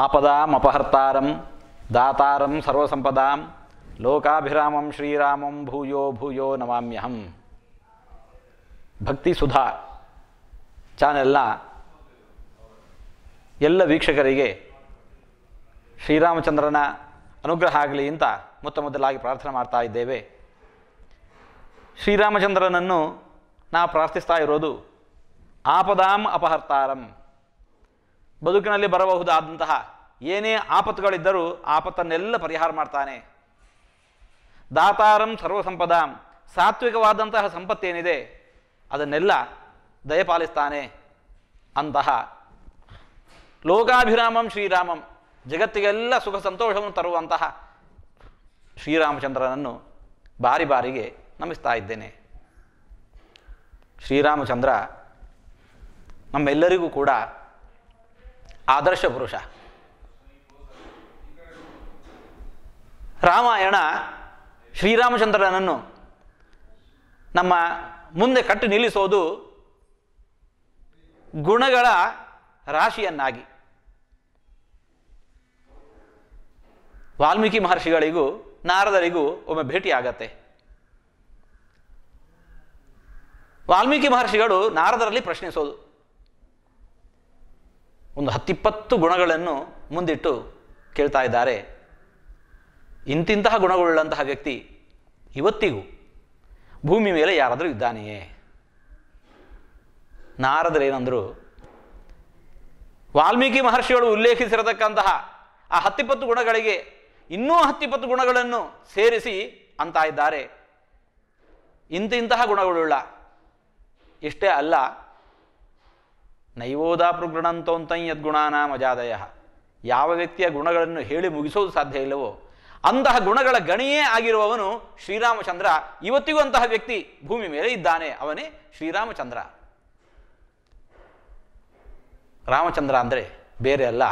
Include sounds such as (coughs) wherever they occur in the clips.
ಆಪದಾಂ ಅಪಹರ್ತಾರಂ ದಾತಾರಂ ಸರ್ವಸಂಪದಾಂ ಲೋಕಾಭಿರಾಮಂ ಶ್ರೀರಾಮಂ ಭೂಯೋ ಭೂಯೋ ನಮಾಮ್ಯಹಂ ಭಕ್ತಿ ಸುಧಾ ಚಾನೆಲ್ನ ಎಲ್ಲ ವೀಕ್ಷಕರಿಗೆ ಶ್ರೀರಾಮಚಂದ್ರನ ಅನುಗ್ರಹ ಆಗಲಿ ಅಂತ ಮೊತ್ತ ಮೊದಲಾಗಿ ಪ್ರಾರ್ಥನೆ ಮಾಡ್ತಾ ಇದ್ದೇವೆ ಶ್ರೀರಾಮಚಂದ್ರನನ್ನು ನಾ ಪ್ರಾರ್ಥಿಸ್ತಾ ಇರೋದು ಆಪದಾಂ ಅಪಹರ್ತಾರಂ ಬದುಕಿನಲ್ಲಿ ಬರಬಹುದಾದಂತಹ ಏನೇ ಆಪತ್ತುಗಳಿದ್ದರೂ ಆಪತ್ತನ್ನೆಲ್ಲ ಪರಿಹಾರ ಮಾಡ್ತಾನೆ ದಾತಾರಂ ಸರ್ವಸಂಪದಾಂ ಸಾತ್ವಿಕವಾದಂತಹ ಸಂಪತ್ತೇನಿದೆ ಅದನ್ನೆಲ್ಲ ದಯಪಾಲಿಸ್ತಾನೆ ಅಂತಹ ಲೋಕಾಭಿರಾಮಂ ಶ್ರೀರಾಮಂ ಜಗತ್ತಿಗೆಲ್ಲ ಸುಖ ಸಂತೋಷವನ್ನು ತರುವಂತಹ ಶ್ರೀರಾಮಚಂದ್ರನನ್ನು ಬಾರಿ ಬಾರಿಗೆ ನಮಿಸ್ತಾ ಇದ್ದೇನೆ ಶ್ರೀರಾಮಚಂದ್ರ ನಮ್ಮೆಲ್ಲರಿಗೂ ಕೂಡ ಆದರ್ಶ ಪುರುಷ ರಾಮಾಯಣ ಶ್ರೀರಾಮಚಂದ್ರನನ್ನು ನಮ್ಮ ಮುಂದೆ ಕಟ್ಟಿ ನಿಲ್ಲಿಸೋದು ಗುಣಗಳ ರಾಶಿಯನ್ನಾಗಿ ವಾಲ್ಮೀಕಿ ಮಹರ್ಷಿಗಳಿಗೂ ನಾರದರಿಗೂ ಒಮ್ಮೆ ಭೇಟಿ ಆಗತ್ತೆ ವಾಲ್ಮೀಕಿ ಮಹರ್ಷಿಗಳು ನಾರದರಲ್ಲಿ ಪ್ರಶ್ನಿಸೋದು ಒಂದು ಹತ್ತಿಪ್ಪತ್ತು ಗುಣಗಳನ್ನು ಮುಂದಿಟ್ಟು ಕೇಳ್ತಾ ಇದ್ದಾರೆ ಇಂತಿಂತಹ ಗುಣಗಳುಳ್ಳಂತಹ ವ್ಯಕ್ತಿ ಇವತ್ತಿಗೂ ಭೂಮಿ ಮೇಲೆ ಯಾರಾದರೂ ಇದ್ದಾನೆಯೇ ನಾರದ್ರೇನಂದರು ವಾಲ್ಮೀಕಿ ಮಹರ್ಷಿಗಳು ಉಲ್ಲೇಖಿಸಿರತಕ್ಕಂತಹ ಆ ಹತ್ತಿಪ್ಪತ್ತು ಗುಣಗಳಿಗೆ ಇನ್ನೂ ಹತ್ತಿಪ್ಪತ್ತು ಗುಣಗಳನ್ನು ಸೇರಿಸಿ ಅಂತ ಇದ್ದಾರೆ ಇಂತಿಂತಹ ಗುಣಗಳುಳ್ಳ ಇಷ್ಟೇ ಅಲ್ಲ ನೈವೋದಾ ಪ್ರಗೃಣಂತೋಂತಂ ಯಾವ ವ್ಯಕ್ತಿಯ ಗುಣಗಳನ್ನು ಹೇಳಿ ಮುಗಿಸೋದು ಸಾಧ್ಯ ಇಲ್ಲವೋ ಅಂತಹ ಗುಣಗಳ ಗಣಿಯೇ ಆಗಿರುವವನು ಶ್ರೀರಾಮಚಂದ್ರ ಇವತ್ತಿಗೂ ಅಂತಹ ವ್ಯಕ್ತಿ ಭೂಮಿ ಮೇಲೆ ಇದ್ದಾನೆ ಅವನೇ ಶ್ರೀರಾಮಚಂದ್ರ ರಾಮಚಂದ್ರ ಅಂದರೆ ಬೇರೆ ಅಲ್ಲ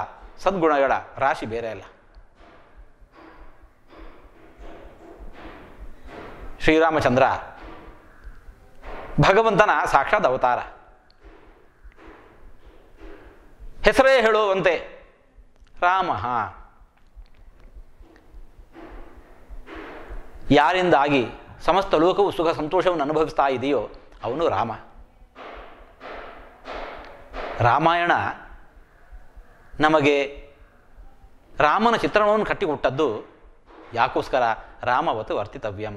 ಸದ್ಗುಣಗಳ ರಾಶಿ ಬೇರೆ ಅಲ್ಲ ಶ್ರೀರಾಮಚಂದ್ರ ಭಗವಂತನ ಸಾಕ್ಷಾತ್ ಅವತಾರ ಹೆಸರೇ ಹೇಳುವಂತೆ ರಾಮ ಯಾರಿಂದಾಗಿ ಸಮಸ್ತ ಲೋಕವು ಸುಖ ಸಂತೋಷವನ್ನು ಅನುಭವಿಸ್ತಾ ಇದೆಯೋ ಅವನು ರಾಮ ರಾಮಾಯಣ ನಮಗೆ ರಾಮನ ಚಿತ್ರಣವನ್ನು ಕಟ್ಟಿಕೊಟ್ಟದ್ದು ಯಾಕೋಸ್ಕರ ರಾಮವತ್ತು ವರ್ತಿತವ್ಯಂ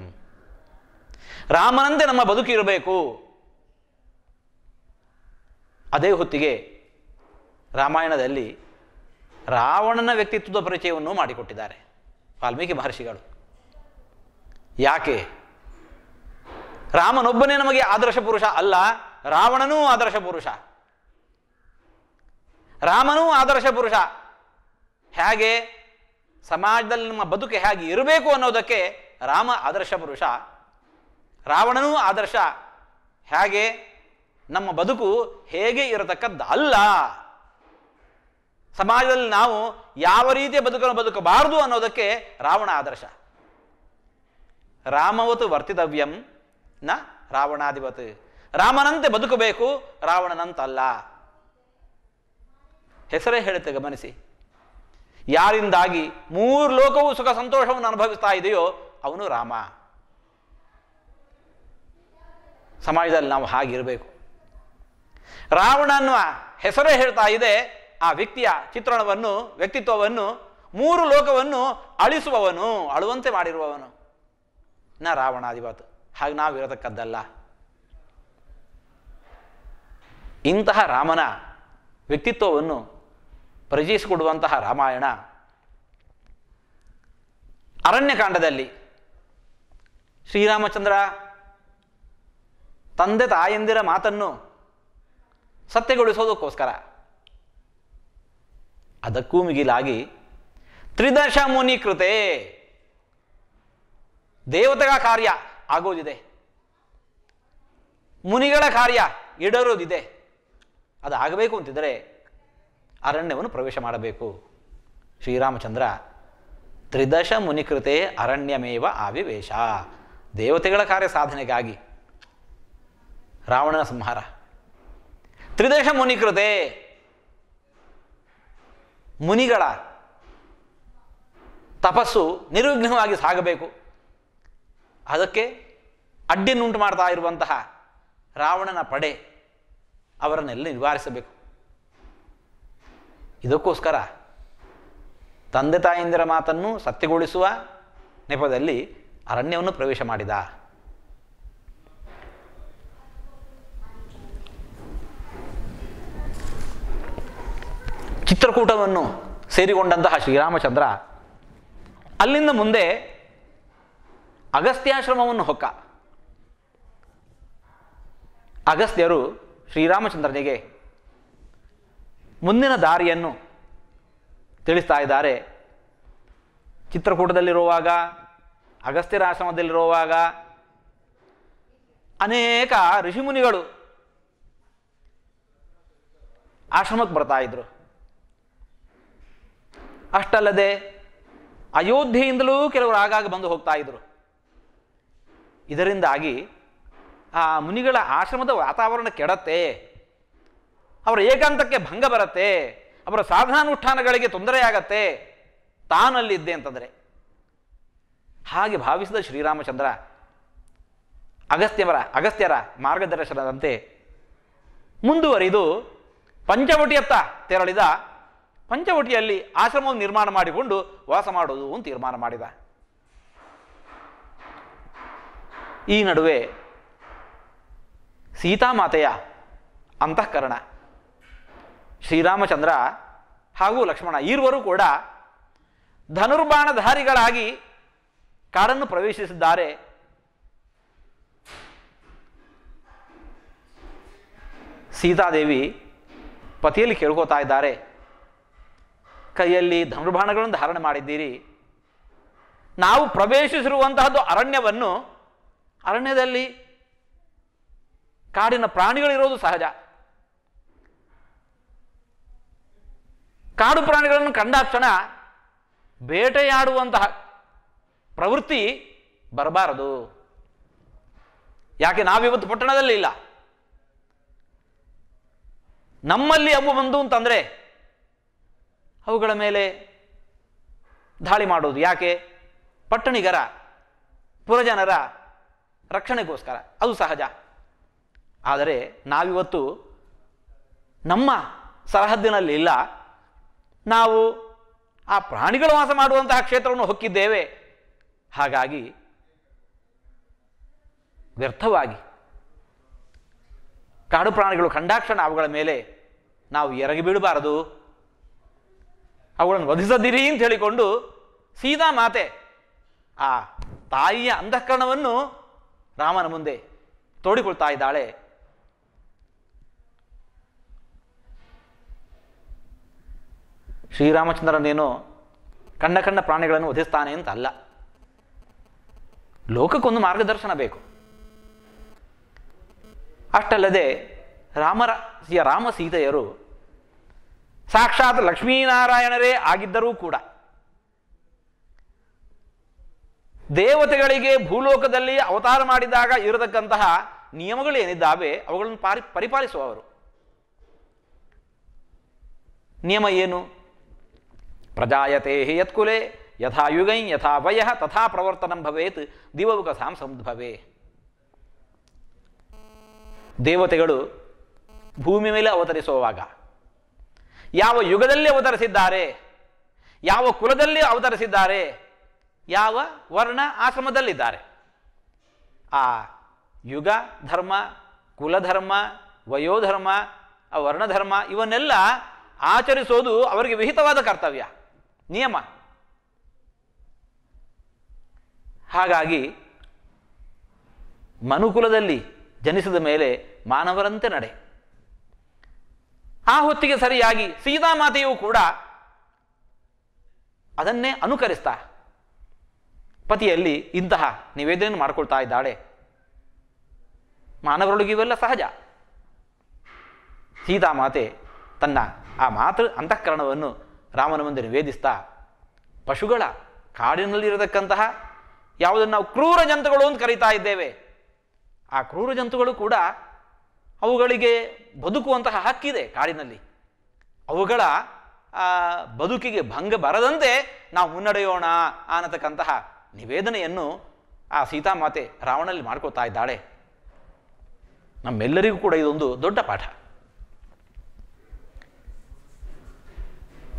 ರಾಮನಂತೆ ನಮ್ಮ ಬದುಕಿರಬೇಕು ಅದೇ ಹೊತ್ತಿಗೆ ರಾಮಾಯಣದಲ್ಲಿ ರಾವಣನ ವ್ಯಕ್ತಿತ್ವದ ಪರಿಚಯವನ್ನು ಮಾಡಿಕೊಟ್ಟಿದ್ದಾರೆ ವಾಲ್ಮೀಕಿ ಮಹರ್ಷಿಗಳು ಯಾಕೆ ರಾಮನೊಬ್ಬನೇ ನಮಗೆ ಆದರ್ಶ ಪುರುಷ ಅಲ್ಲ ರಾವಣನೂ ಆದರ್ಶ ಪುರುಷ ರಾಮನೂ ಆದರ್ಶ ಪುರುಷ ಹೇಗೆ ಸಮಾಜದಲ್ಲಿ ನಮ್ಮ ಬದುಕು ಹೇಗೆ ಇರಬೇಕು ಅನ್ನೋದಕ್ಕೆ ರಾಮ ಆದರ್ಶ ಪುರುಷ ರಾವಣನೂ ಆದರ್ಶ ಹೇಗೆ ನಮ್ಮ ಬದುಕು ಹೇಗೆ ಅಲ್ಲ ಸಮಾಜದಲ್ಲಿ ನಾವು ಯಾವ ರೀತಿಯ ಬದುಕನ್ನು ಬದುಕಬಾರದು ಅನ್ನೋದಕ್ಕೆ ರಾವಣ ಆದರ್ಶ ರಾಮವತು ವರ್ತಿತವ್ಯಂ ನ ರಾವಣಾಧಿಪತಿ ರಾಮನಂತೆ ಬದುಕಬೇಕು ರಾವಣನಂತಲ್ಲ ಹೆಸರೇ ಹೇಳುತ್ತೆ ಗಮನಿಸಿ ಯಾರಿಂದಾಗಿ ಮೂರು ಲೋಕವು ಸುಖ ಸಂತೋಷವನ್ನು ಅನುಭವಿಸ್ತಾ ಇದೆಯೋ ಅವನು ರಾಮ ಸಮಾಜದಲ್ಲಿ ನಾವು ಹಾಗಿರಬೇಕು ರಾವಣ ಅನ್ನುವ ಹೆಸರೇ ಹೇಳ್ತಾ ಇದೆ ಆ ವ್ಯಕ್ತಿಯ ಚಿತ್ರಣವನ್ನು ವ್ಯಕ್ತಿತ್ವವನ್ನು ಮೂರು ಲೋಕವನ್ನು ಅಳಿಸುವವನು ಅಳುವಂತೆ ಮಾಡಿರುವವನು ನ ರಾವಣಾಧಿಪತು ಹಾಗೆ ನಾವು ಇರತಕ್ಕದ್ದಲ್ಲ ಇಂತಹ ರಾಮನ ವ್ಯಕ್ತಿತ್ವವನ್ನು ಪರಿಚಯಿಸಿಕೊಡುವಂತಹ ರಾಮಾಯಣ ಅರಣ್ಯಕಾಂಡದಲ್ಲಿ ಶ್ರೀರಾಮಚಂದ್ರ ತಂದೆ ತಾಯಂದಿರ ಮಾತನ್ನು ಸತ್ಯಗೊಳಿಸೋದಕ್ಕೋಸ್ಕರ ಅದಕ್ಕೂ ಮಿಗಿಲಾಗಿ ತ್ರಿದಶ ಮುನಿ ಕೃತೆ ದೇವತೆಗಳ ಕಾರ್ಯ ಆಗೋದಿದೆ ಮುನಿಗಳ ಕಾರ್ಯ ಇಡರೋದಿದೆ ಅದು ಆಗಬೇಕು ಅಂತಿದ್ದರೆ ಅರಣ್ಯವನ್ನು ಪ್ರವೇಶ ಮಾಡಬೇಕು ಶ್ರೀರಾಮಚಂದ್ರ ತ್ರಿದಶ ಕೃತೆ ಅರಣ್ಯಮೇವ ಆವಿವೇಶ ದೇವತೆಗಳ ಕಾರ್ಯ ಸಾಧನೆಗಾಗಿ ರಾವಣನ ಸಂಹಾರ ತ್ರಿದಶ ಕೃತೆ ಮುನಿಗಳ ತಪಸ್ಸು ನಿರ್ವಿಘ್ನವಾಗಿ ಸಾಗಬೇಕು ಅದಕ್ಕೆ ಅಡ್ಡಿನುಂಟು ಮಾಡ್ತಾ ಇರುವಂತಹ ರಾವಣನ ಪಡೆ ಅವರನ್ನೆಲ್ಲ ನಿವಾರಿಸಬೇಕು ಇದಕ್ಕೋಸ್ಕರ ತಂದೆ ತಾಯಿಂದಿರ ಮಾತನ್ನು ಸತ್ಯಗೊಳಿಸುವ ನೆಪದಲ್ಲಿ ಅರಣ್ಯವನ್ನು ಪ್ರವೇಶ ಮಾಡಿದ ಚಿತ್ರಕೂಟವನ್ನು ಸೇರಿಕೊಂಡಂತಹ ಶ್ರೀರಾಮಚಂದ್ರ ಅಲ್ಲಿಂದ ಮುಂದೆ ಅಗಸ್ತ್ಯಾಶ್ರಮವನ್ನು ಹೊಕ್ಕ ಅಗಸ್ತ್ಯರು ಶ್ರೀರಾಮಚಂದ್ರನಿಗೆ ಮುಂದಿನ ದಾರಿಯನ್ನು ತಿಳಿಸ್ತಾ ಇದ್ದಾರೆ ಚಿತ್ರಕೂಟದಲ್ಲಿರುವಾಗ ಅಗಸ್ತ್ಯರ ಆಶ್ರಮದಲ್ಲಿರುವಾಗ ಅನೇಕ ಋಷಿಮುನಿಗಳು ಆಶ್ರಮಕ್ಕೆ ಬರ್ತಾ ಇದ್ರು ಅಷ್ಟಲ್ಲದೆ ಅಯೋಧ್ಯೆಯಿಂದಲೂ ಕೆಲವರು ಆಗಾಗ ಬಂದು ಹೋಗ್ತಾ ಇದ್ರು ಇದರಿಂದಾಗಿ ಆ ಮುನಿಗಳ ಆಶ್ರಮದ ವಾತಾವರಣ ಕೆಡತ್ತೆ ಅವರ ಏಕಾಂತಕ್ಕೆ ಭಂಗ ಬರತ್ತೆ ಅವರ ಸಾಧನಾನುಷ್ಠಾನಗಳಿಗೆ ತೊಂದರೆಯಾಗತ್ತೆ ತಾನಲ್ಲಿದ್ದೆ ಅಂತಂದರೆ ಹಾಗೆ ಭಾವಿಸಿದ ಶ್ರೀರಾಮಚಂದ್ರ ಅಗಸ್ತ್ಯವರ ಅಗಸ್ತ್ಯರ ಮಾರ್ಗದರ್ಶನದಂತೆ ಮುಂದುವರಿದು ಪಂಚವಟಿಯತ್ತ ತೆರಳಿದ ಪಂಚವಟಿಯಲ್ಲಿ ಆಶ್ರಮವನ್ನು ನಿರ್ಮಾಣ ಮಾಡಿಕೊಂಡು ವಾಸ ಮಾಡುವುದು ಅಂತ ತೀರ್ಮಾನ ಮಾಡಿದ ಈ ನಡುವೆ ಸೀತಾಮಾತೆಯ ಅಂತಃಕರಣ ಶ್ರೀರಾಮಚಂದ್ರ ಹಾಗೂ ಲಕ್ಷ್ಮಣ ಇರುವರು ಕೂಡ ಧನುರ್ಬಾಣಧಾರಿಗಳಾಗಿ ಕಾಡನ್ನು ಪ್ರವೇಶಿಸಿದ್ದಾರೆ ಸೀತಾದೇವಿ ಪತಿಯಲ್ಲಿ ಕೇಳ್ಕೋತಾ ಇದ್ದಾರೆ ಕೈಯಲ್ಲಿ ಧನುರ್ಬಾಣಗಳನ್ನು ಧಾರಣೆ ಮಾಡಿದ್ದೀರಿ ನಾವು ಪ್ರವೇಶಿಸಿರುವಂತಹದ್ದು ಅರಣ್ಯವನ್ನು ಅರಣ್ಯದಲ್ಲಿ ಕಾಡಿನ ಪ್ರಾಣಿಗಳಿರೋದು ಸಹಜ ಕಾಡು ಪ್ರಾಣಿಗಳನ್ನು ಕಂಡಾಕ್ಷಣ ಬೇಟೆಯಾಡುವಂತಹ ಪ್ರವೃತ್ತಿ ಬರಬಾರದು ಯಾಕೆ ನಾವಿವತ್ತು ಪಟ್ಟಣದಲ್ಲಿ ಇಲ್ಲ ನಮ್ಮಲ್ಲಿ ಅವು ಬಂದು ಅಂತಂದರೆ ಅವುಗಳ ಮೇಲೆ ದಾಳಿ ಮಾಡೋದು ಯಾಕೆ ಪಟ್ಟಣಿಗರ ಪುರಜನರ ರಕ್ಷಣೆಗೋಸ್ಕರ ಅದು ಸಹಜ ಆದರೆ ನಾವಿವತ್ತು ನಮ್ಮ ಸರಹದ್ದಿನಲ್ಲಿ ಇಲ್ಲ ನಾವು ಆ ಪ್ರಾಣಿಗಳು ವಾಸ ಮಾಡುವಂತಹ ಕ್ಷೇತ್ರವನ್ನು ಹೊಕ್ಕಿದ್ದೇವೆ ಹಾಗಾಗಿ ವ್ಯರ್ಥವಾಗಿ ಕಾಡು ಪ್ರಾಣಿಗಳು ಕಂಡಾಕ್ಷಣ ಅವುಗಳ ಮೇಲೆ ನಾವು ಎರಗಿ ಬೀಳಬಾರದು ಅವುಗಳನ್ನು ವಧಿಸದಿರಿ ಅಂತ ಹೇಳಿಕೊಂಡು ಸೀತಾ ಮಾತೆ ಆ ತಾಯಿಯ ಅಂತಃಕರಣವನ್ನು ರಾಮನ ಮುಂದೆ ತೋಡಿಕೊಳ್ತಾ ಇದ್ದಾಳೆ ಶ್ರೀರಾಮಚಂದ್ರನೇನು ಕಣ್ಣ ಕಣ್ಣ ಪ್ರಾಣಿಗಳನ್ನು ವಧಿಸ್ತಾನೆ ಅಂತ ಅಲ್ಲ ಲೋಕಕ್ಕೊಂದು ಮಾರ್ಗದರ್ಶನ ಬೇಕು ಅಷ್ಟಲ್ಲದೆ ರಾಮರ ರಾಮ ಸೀತೆಯರು ಸಾಕ್ಷಾತ್ ಲಕ್ಷ್ಮೀನಾರಾಯಣರೇ ಆಗಿದ್ದರೂ ಕೂಡ ದೇವತೆಗಳಿಗೆ ಭೂಲೋಕದಲ್ಲಿ ಅವತಾರ ಮಾಡಿದಾಗ ಇರತಕ್ಕಂತಹ ನಿಯಮಗಳೇನಿದ್ದಾವೆ ಅವುಗಳನ್ನು ಪಾರಿ ಪರಿಪಾಲಿಸುವವರು ನಿಯಮ ಏನು ಪ್ರಜಾಯತೆ ಯತ್ಕುಲೆ ಯಥಾ ಯುಗೈ ಯಥಾ ವಯ ತಥಾ ಪ್ರವರ್ತನಂ ಭವೇತ್ ದಿವವುಕ ಸಾಂ ಸಂಭವೇ ದೇವತೆಗಳು ಭೂಮಿ ಮೇಲೆ ಅವತರಿಸುವಾಗ ಯಾವ ಯುಗದಲ್ಲಿ ಅವತರಿಸಿದ್ದಾರೆ ಯಾವ ಕುಲದಲ್ಲಿ ಅವತರಿಸಿದ್ದಾರೆ ಯಾವ ವರ್ಣ ಆಶ್ರಮದಲ್ಲಿದ್ದಾರೆ ಆ ಯುಗ ಧರ್ಮ ಕುಲಧರ್ಮ ವಯೋಧರ್ಮ ವರ್ಣಧರ್ಮ ಇವನ್ನೆಲ್ಲ ಆಚರಿಸೋದು ಅವರಿಗೆ ವಿಹಿತವಾದ ಕರ್ತವ್ಯ ನಿಯಮ ಹಾಗಾಗಿ ಮನುಕುಲದಲ್ಲಿ ಜನಿಸಿದ ಮೇಲೆ ಮಾನವರಂತೆ ನಡೆ ಆ ಹೊತ್ತಿಗೆ ಸರಿಯಾಗಿ ಸೀತಾಮಾತೆಯೂ ಕೂಡ ಅದನ್ನೇ ಅನುಕರಿಸ್ತಾ ಪತಿಯಲ್ಲಿ ಇಂತಹ ನಿವೇದನೆಯನ್ನು ಮಾಡಿಕೊಳ್ತಾ ಇದ್ದಾಳೆ ಮಾನವರೊಳಗೆ ಇವೆಲ್ಲ ಸಹಜ ಸೀತಾಮಾತೆ ತನ್ನ ಆ ಮಾತೃ ಅಂತಃಕರಣವನ್ನು ರಾಮನ ಮುಂದೆ ನಿವೇದಿಸ್ತಾ ಪಶುಗಳ ಕಾಡಿನಲ್ಲಿರತಕ್ಕಂತಹ ಯಾವುದನ್ನು ನಾವು ಕ್ರೂರ ಜಂತುಗಳು ಅಂತ ಕರೀತಾ ಇದ್ದೇವೆ ಆ ಕ್ರೂರ ಜಂತುಗಳು ಕೂಡ ಅವುಗಳಿಗೆ ಬದುಕುವಂತಹ ಹಕ್ಕಿದೆ ಕಾಡಿನಲ್ಲಿ ಅವುಗಳ ಬದುಕಿಗೆ ಭಂಗ ಬರದಂತೆ ನಾವು ಮುನ್ನಡೆಯೋಣ ಅನ್ನತಕ್ಕಂತಹ ನಿವೇದನೆಯನ್ನು ಆ ಸೀತಾಮಾತೆ ರಾವಣಲ್ಲಿ ಮಾಡ್ಕೋತಾ ಇದ್ದಾಳೆ ನಮ್ಮೆಲ್ಲರಿಗೂ ಕೂಡ ಇದೊಂದು ದೊಡ್ಡ ಪಾಠ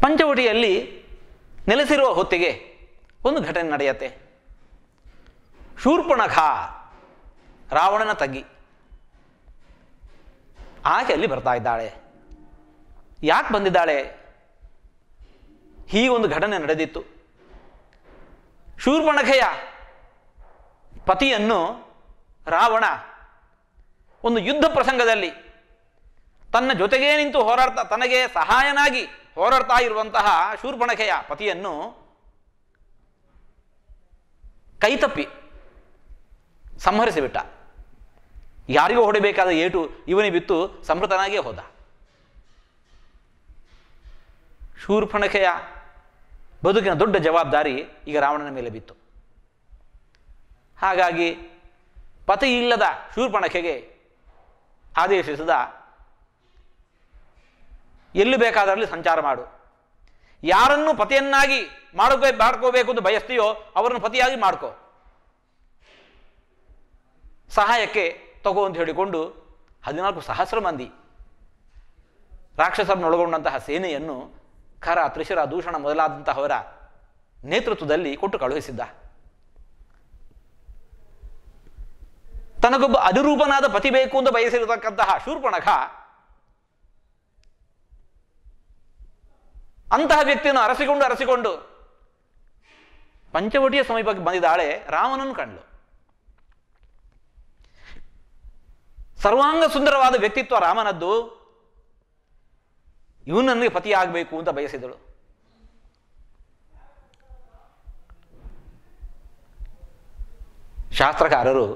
ಪಂಚವಟಿಯಲ್ಲಿ ನೆಲೆಸಿರುವ ಹೊತ್ತಿಗೆ ಒಂದು ಘಟನೆ ನಡೆಯತ್ತೆ ಶೂರ್ಪಣಖ ರಾವಣನ ತಗ್ಗಿ ಆಕೆ ಅಲ್ಲಿ ಬರ್ತಾ ಇದ್ದಾಳೆ ಯಾಕೆ ಬಂದಿದ್ದಾಳೆ ಒಂದು ಘಟನೆ ನಡೆದಿತ್ತು ಶೂರ್ಪಣಖೆಯ ಪತಿಯನ್ನು ರಾವಣ ಒಂದು ಯುದ್ಧ ಪ್ರಸಂಗದಲ್ಲಿ ತನ್ನ ಜೊತೆಗೇ ನಿಂತು ಹೋರಾಡ್ತಾ ತನಗೆ ಸಹಾಯನಾಗಿ ಹೋರಾಡ್ತಾ ಇರುವಂತಹ ಶೂರ್ಪಣಖೆಯ ಪತಿಯನ್ನು ಕೈತಪ್ಪಿ ಸಂಹರಿಸಿಬಿಟ್ಟ ಯಾರಿಗೂ ಹೊಡಿಬೇಕಾದ ಏಟು ಇವನೇ ಬಿತ್ತು ಸಮೃತನಾಗೇ ಹೋದ ಶೂರ್ಪಣಖೆಯ ಬದುಕಿನ ದೊಡ್ಡ ಜವಾಬ್ದಾರಿ ಈಗ ರಾವಣನ ಮೇಲೆ ಬಿತ್ತು ಹಾಗಾಗಿ ಪತಿ ಇಲ್ಲದ ಶೂರ್ಪಣಖೆಗೆ ಆದೇಶಿಸಿದ ಎಲ್ಲಿ ಬೇಕಾದರಲ್ಲಿ ಸಂಚಾರ ಮಾಡು ಯಾರನ್ನು ಪತಿಯನ್ನಾಗಿ ಮಾಡ್ಕೋ ಮಾಡ್ಕೋಬೇಕು ಅಂತ ಬಯಸ್ತೀಯೋ ಅವರನ್ನು ಪತಿಯಾಗಿ ಮಾಡ್ಕೋ ಸಹಾಯಕ್ಕೆ ತಗೋ ಅಂತ ಹೇಳಿಕೊಂಡು ಹದಿನಾಲ್ಕು ಸಹಸ್ರ ಮಂದಿ ರಾಕ್ಷಸರನ್ನೊಳಗೊಂಡಂತಹ ಸೇನೆಯನ್ನು ಖರ ತ್ರಿಶರ ದೂಷಣ ಮೊದಲಾದಂತಹವರ ನೇತೃತ್ವದಲ್ಲಿ ಕೊಟ್ಟು ಕಳುಹಿಸಿದ್ದ ತನಗೊಬ್ಬ ಅನುರೂಪನಾದ ಪತಿ ಬೇಕು ಅಂತ ಬಯಸಿರತಕ್ಕಂತಹ ಶೂರ್ಪಣಖ ಅಂತಹ ವ್ಯಕ್ತಿಯನ್ನು ಅರಸಿಕೊಂಡು ಅರಸಿಕೊಂಡು ಪಂಚವಟಿಯ ಸಮೀಪಕ್ಕೆ ಬಂದಿದ್ದಾಳೆ ರಾಮನನ್ನು ಕಂಡ್ಲು ಸರ್ವಾಂಗ ಸುಂದರವಾದ ವ್ಯಕ್ತಿತ್ವ ರಾಮನದ್ದು ಇವನು ನನಗೆ ಪತಿಯಾಗಬೇಕು ಅಂತ ಬಯಸಿದಳು ಶಾಸ್ತ್ರಕಾರರು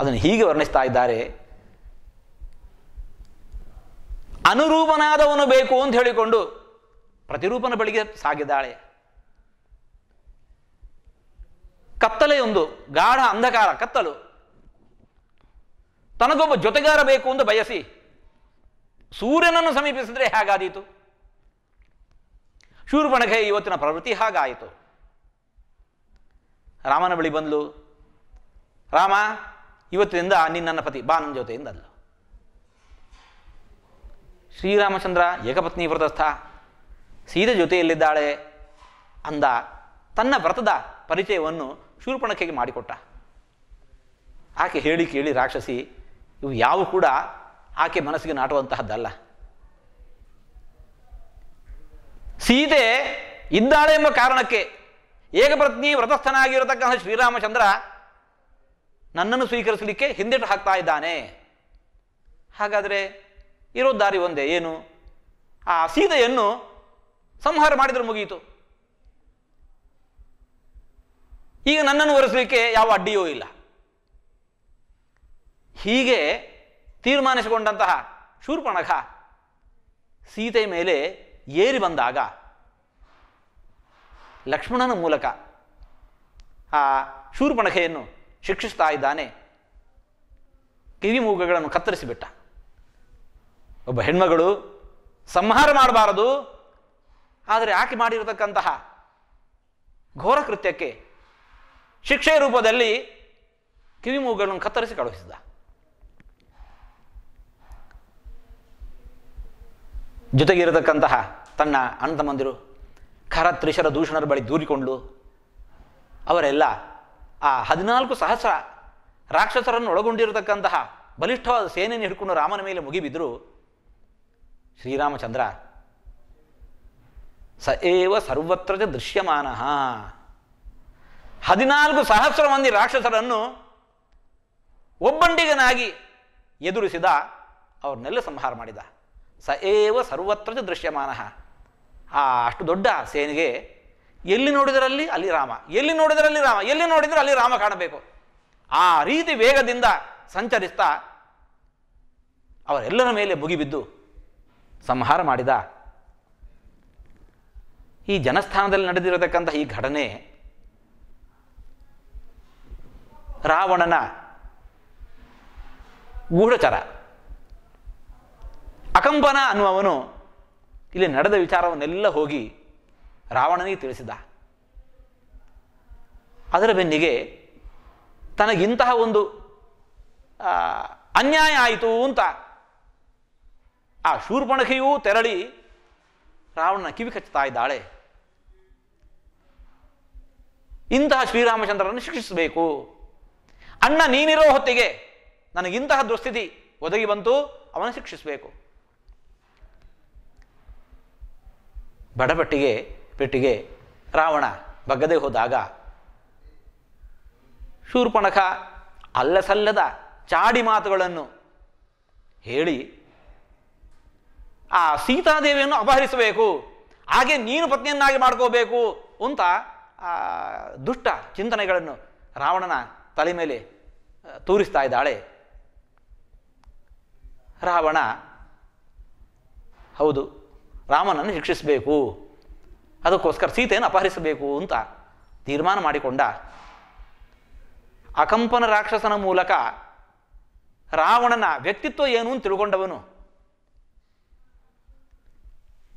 ಅದನ್ನು ಹೀಗೆ ವರ್ಣಿಸ್ತಾ ಇದ್ದಾರೆ ಅನುರೂಪನಾದವನು ಬೇಕು ಅಂತ ಹೇಳಿಕೊಂಡು ಪ್ರತಿರೂಪನ ಬಳಿಗೆ ಸಾಗಿದ್ದಾಳೆ ಕತ್ತಲೆಯೊಂದು ಗಾಢ ಅಂಧಕಾರ ಕತ್ತಲು ತನಗೊಬ್ಬ ಜೊತೆಗಾರ ಬೇಕು ಎಂದು ಬಯಸಿ ಸೂರ್ಯನನ್ನು ಸಮೀಪಿಸಿದ್ರೆ ಹೇಗಾದೀತು ಶೂರ್ಪಣಖೆ ಇವತ್ತಿನ ಪ್ರವೃತ್ತಿ ಹಾಗಾಯಿತು ರಾಮನ ಬಳಿ ಬಂದಲು ರಾಮ ಇವತ್ತಿನಿಂದ ನಿನ್ನ ಪತಿ ಬಾ ನನ್ನ ಜೊತೆ ಶ್ರೀರಾಮಚಂದ್ರ ಏಕಪತ್ನಿ ವ್ರತಸ್ಥ ಸೀದ ಜೊತೆಯಲ್ಲಿದ್ದಾಳೆ ಅಂದ ತನ್ನ ವ್ರತದ ಪರಿಚಯವನ್ನು ಶೂರ್ಪಣಖೆಗೆ ಮಾಡಿಕೊಟ್ಟ ಆಕೆ ಹೇಳಿ ಕೇಳಿ ರಾಕ್ಷಸಿ ಇವು ಯಾವ ಕೂಡ ಆಕೆ ಮನಸ್ಸಿಗೆ ನಾಟುವಂತಹದ್ದಲ್ಲ ಸೀತೆ ಇದ್ದಾಳೆ ಎಂಬ ಕಾರಣಕ್ಕೆ ಏಕಪತ್ನಿ ವ್ರತಸ್ಥನಾಗಿರತಕ್ಕಂಥ ಶ್ರೀರಾಮಚಂದ್ರ ನನ್ನನ್ನು ಸ್ವೀಕರಿಸಲಿಕ್ಕೆ ಹಿಂದಿಟ್ಟು ಹಾಕ್ತಾ ಇದ್ದಾನೆ ಹಾಗಾದರೆ ಇರೋ ದಾರಿ ಒಂದೇ ಏನು ಆ ಸೀತೆಯನ್ನು ಸಂಹಾರ ಮಾಡಿದರೆ ಮುಗಿಯಿತು ಈಗ ನನ್ನನ್ನು ಒರೆಸಲಿಕ್ಕೆ ಯಾವ ಅಡ್ಡಿಯೂ ಇಲ್ಲ ಹೀಗೆ ತೀರ್ಮಾನಿಸಿಕೊಂಡಂತಹ ಶೂರ್ಪಣಖ ಸೀತೆ ಮೇಲೆ ಏರಿ ಬಂದಾಗ ಲಕ್ಷ್ಮಣನ ಮೂಲಕ ಆ ಶೂರ್ಪಣಖೆಯನ್ನು ಶಿಕ್ಷಿಸ್ತಾ ಇದ್ದಾನೆ ಕಿವಿ ಕತ್ತರಿಸಿಬಿಟ್ಟ ಒಬ್ಬ ಹೆಣ್ಮಗಳು ಸಂಹಾರ ಮಾಡಬಾರದು ಆದರೆ ಆಕೆ ಮಾಡಿರತಕ್ಕಂತಹ ಘೋರ ಕೃತ್ಯಕ್ಕೆ ಶಿಕ್ಷೆಯ ರೂಪದಲ್ಲಿ ಕಿವಿ ಕತ್ತರಿಸಿ ಕಳುಹಿಸಿದ್ದ ಜೊತೆಗಿರತಕ್ಕಂತಹ ತನ್ನ ಅಣ್ಣತಮ್ಮಂದಿರು ತ್ರಿಶರ ದೂಷಣರ ಬಳಿ ದೂರಿಕೊಂಡು ಅವರೆಲ್ಲ ಆ ಹದಿನಾಲ್ಕು ಸಹಸ್ರ ರಾಕ್ಷಸರನ್ನು ಒಳಗೊಂಡಿರತಕ್ಕಂತಹ ಬಲಿಷ್ಠವಾದ ಸೇನೆಯನ್ನು ಹಿಡ್ಕೊಂಡು ರಾಮನ ಮೇಲೆ ಮುಗಿಬಿದ್ದರು ಶ್ರೀರಾಮಚಂದ್ರ ಸ ಏವ ಸರ್ವತ್ರ ದೃಶ್ಯಮಾನ ಹದಿನಾಲ್ಕು ಸಹಸ್ರ ಮಂದಿ ರಾಕ್ಷಸರನ್ನು ಒಬ್ಬಂಡಿಗನಾಗಿ ಎದುರಿಸಿದ ಅವ್ರನ್ನೆಲ್ಲ ಸಂಹಾರ ಮಾಡಿದ ಸ ಏವ ಸರ್ವತ್ರ ದೃಶ್ಯಮಾನ ಆ ಅಷ್ಟು ದೊಡ್ಡ ಸೇನೆಗೆ ಎಲ್ಲಿ ನೋಡಿದರಲ್ಲಿ ಅಲ್ಲಿ ರಾಮ ಎಲ್ಲಿ ನೋಡಿದರಲ್ಲಿ ರಾಮ ಎಲ್ಲಿ ನೋಡಿದರೆ ಅಲ್ಲಿ ರಾಮ ಕಾಣಬೇಕು ಆ ರೀತಿ ವೇಗದಿಂದ ಸಂಚರಿಸ್ತಾ ಅವರೆಲ್ಲರ ಮೇಲೆ ಮುಗಿಬಿದ್ದು ಸಂಹಾರ ಮಾಡಿದ ಈ ಜನಸ್ಥಾನದಲ್ಲಿ ನಡೆದಿರತಕ್ಕಂಥ ಈ ಘಟನೆ ರಾವಣನ ಗೂಢಚರ ಅಕಂಪನ ಅನ್ನುವವನು ಇಲ್ಲಿ ನಡೆದ ವಿಚಾರವನ್ನೆಲ್ಲ ಹೋಗಿ ರಾವಣನಿಗೆ ತಿಳಿಸಿದ ಅದರ ಬೆನ್ನಿಗೆ ತನಗಿಂತಹ ಒಂದು ಅನ್ಯಾಯ ಆಯಿತು ಅಂತ ಆ ಶೂರ್ಪಣಖೆಯೂ ತೆರಳಿ ರಾವಣನ ಕಿವಿ ಕಚ್ಚುತ್ತಾ ಇದ್ದಾಳೆ ಇಂತಹ ಶ್ರೀರಾಮಚಂದ್ರನನ್ನು ಶಿಕ್ಷಿಸಬೇಕು ಅಣ್ಣ ನೀನಿರೋ ಹೊತ್ತಿಗೆ ನನಗಿಂತಹ ದುಸ್ಥಿತಿ ಒದಗಿ ಬಂತು ಅವನ ಶಿಕ್ಷಿಸಬೇಕು ಬಡಬಟ್ಟಿಗೆ ಪೆಟ್ಟಿಗೆ ರಾವಣ ಬಗ್ಗದೆ ಹೋದಾಗ ಶೂರ್ಪಣಖ ಅಲ್ಲಸಲ್ಲದ ಚಾಡಿ ಮಾತುಗಳನ್ನು ಹೇಳಿ ಆ ಸೀತಾದೇವಿಯನ್ನು ಅಪಹರಿಸಬೇಕು ಹಾಗೆ ನೀನು ಪತ್ನಿಯನ್ನಾಗಿ ಮಾಡ್ಕೋಬೇಕು ಅಂತ ದುಷ್ಟ ಚಿಂತನೆಗಳನ್ನು ರಾವಣನ ತಲೆ ಮೇಲೆ ತೂರಿಸ್ತಾ ಇದ್ದಾಳೆ ರಾವಣ ಹೌದು ರಾಮನನ್ನು ಶಿಕ್ಷಿಸಬೇಕು ಅದಕ್ಕೋಸ್ಕರ ಸೀತೆಯನ್ನು ಅಪಹರಿಸಬೇಕು ಅಂತ ತೀರ್ಮಾನ ಮಾಡಿಕೊಂಡ ಅಕಂಪನ ರಾಕ್ಷಸನ ಮೂಲಕ ರಾವಣನ ವ್ಯಕ್ತಿತ್ವ ಏನು ಅಂತ ತಿಳ್ಕೊಂಡವನು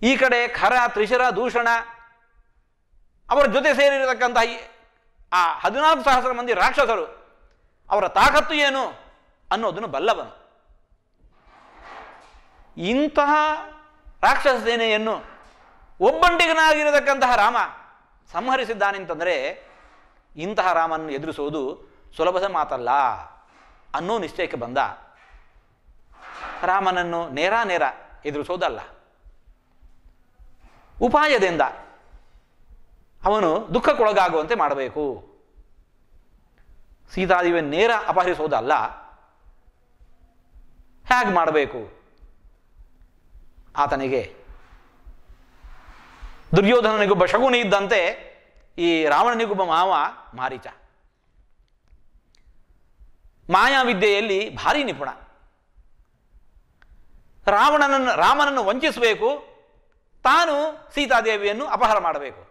ಈ ಕಡೆ ಖರ ತ್ರಿಶರ ದೂಷಣ ಅವರ ಜೊತೆ ಸೇರಿರತಕ್ಕಂತಹ ಆ ಹದಿನಾಲ್ಕು ಸಹಸ್ರ ಮಂದಿ ರಾಕ್ಷಸರು ಅವರ ತಾಕತ್ತು ಏನು ಅನ್ನೋದನ್ನು ಬಲ್ಲವನು ಇಂತಹ ರಾಕ್ಷಸ ಸೇನೆಯನ್ನು ಒಬ್ಬಂಟಿಗನಾಗಿರತಕ್ಕಂತಹ ರಾಮ ಅಂತಂದರೆ ಇಂತಹ ರಾಮನನ್ನು ಎದುರಿಸುವುದು ಸುಲಭದ ಮಾತಲ್ಲ ಅನ್ನೋ ನಿಶ್ಚಯಕ್ಕೆ ಬಂದ ರಾಮನನ್ನು ನೇರ ನೇರ ಎದುರಿಸೋದಲ್ಲ ಉಪಾಯದಿಂದ ಅವನು ದುಃಖಕ್ಕೊಳಗಾಗುವಂತೆ ಮಾಡಬೇಕು ಸೀತಾದೇವಿಯನ್ನು ನೇರ ಅಪಹರಿಸೋದಲ್ಲ ಹೇಗೆ ಮಾಡಬೇಕು ಆತನಿಗೆ ದುರ್ಯೋಧನನಿಗೊಬ್ಬ ಶಗುನಿ ಇದ್ದಂತೆ ಈ ರಾವಣನಿಗೊಬ್ಬ ಮಾವ ಮಾರೀಚ ಮಾಯಾವಿದ್ಯೆಯಲ್ಲಿ ಭಾರಿ ನಿಪುಣ ರಾವಣನನ್ನು ರಾಮನನ್ನು ವಂಚಿಸಬೇಕು ತಾನು ಸೀತಾದೇವಿಯನ್ನು ಅಪಹಾರ ಮಾಡಬೇಕು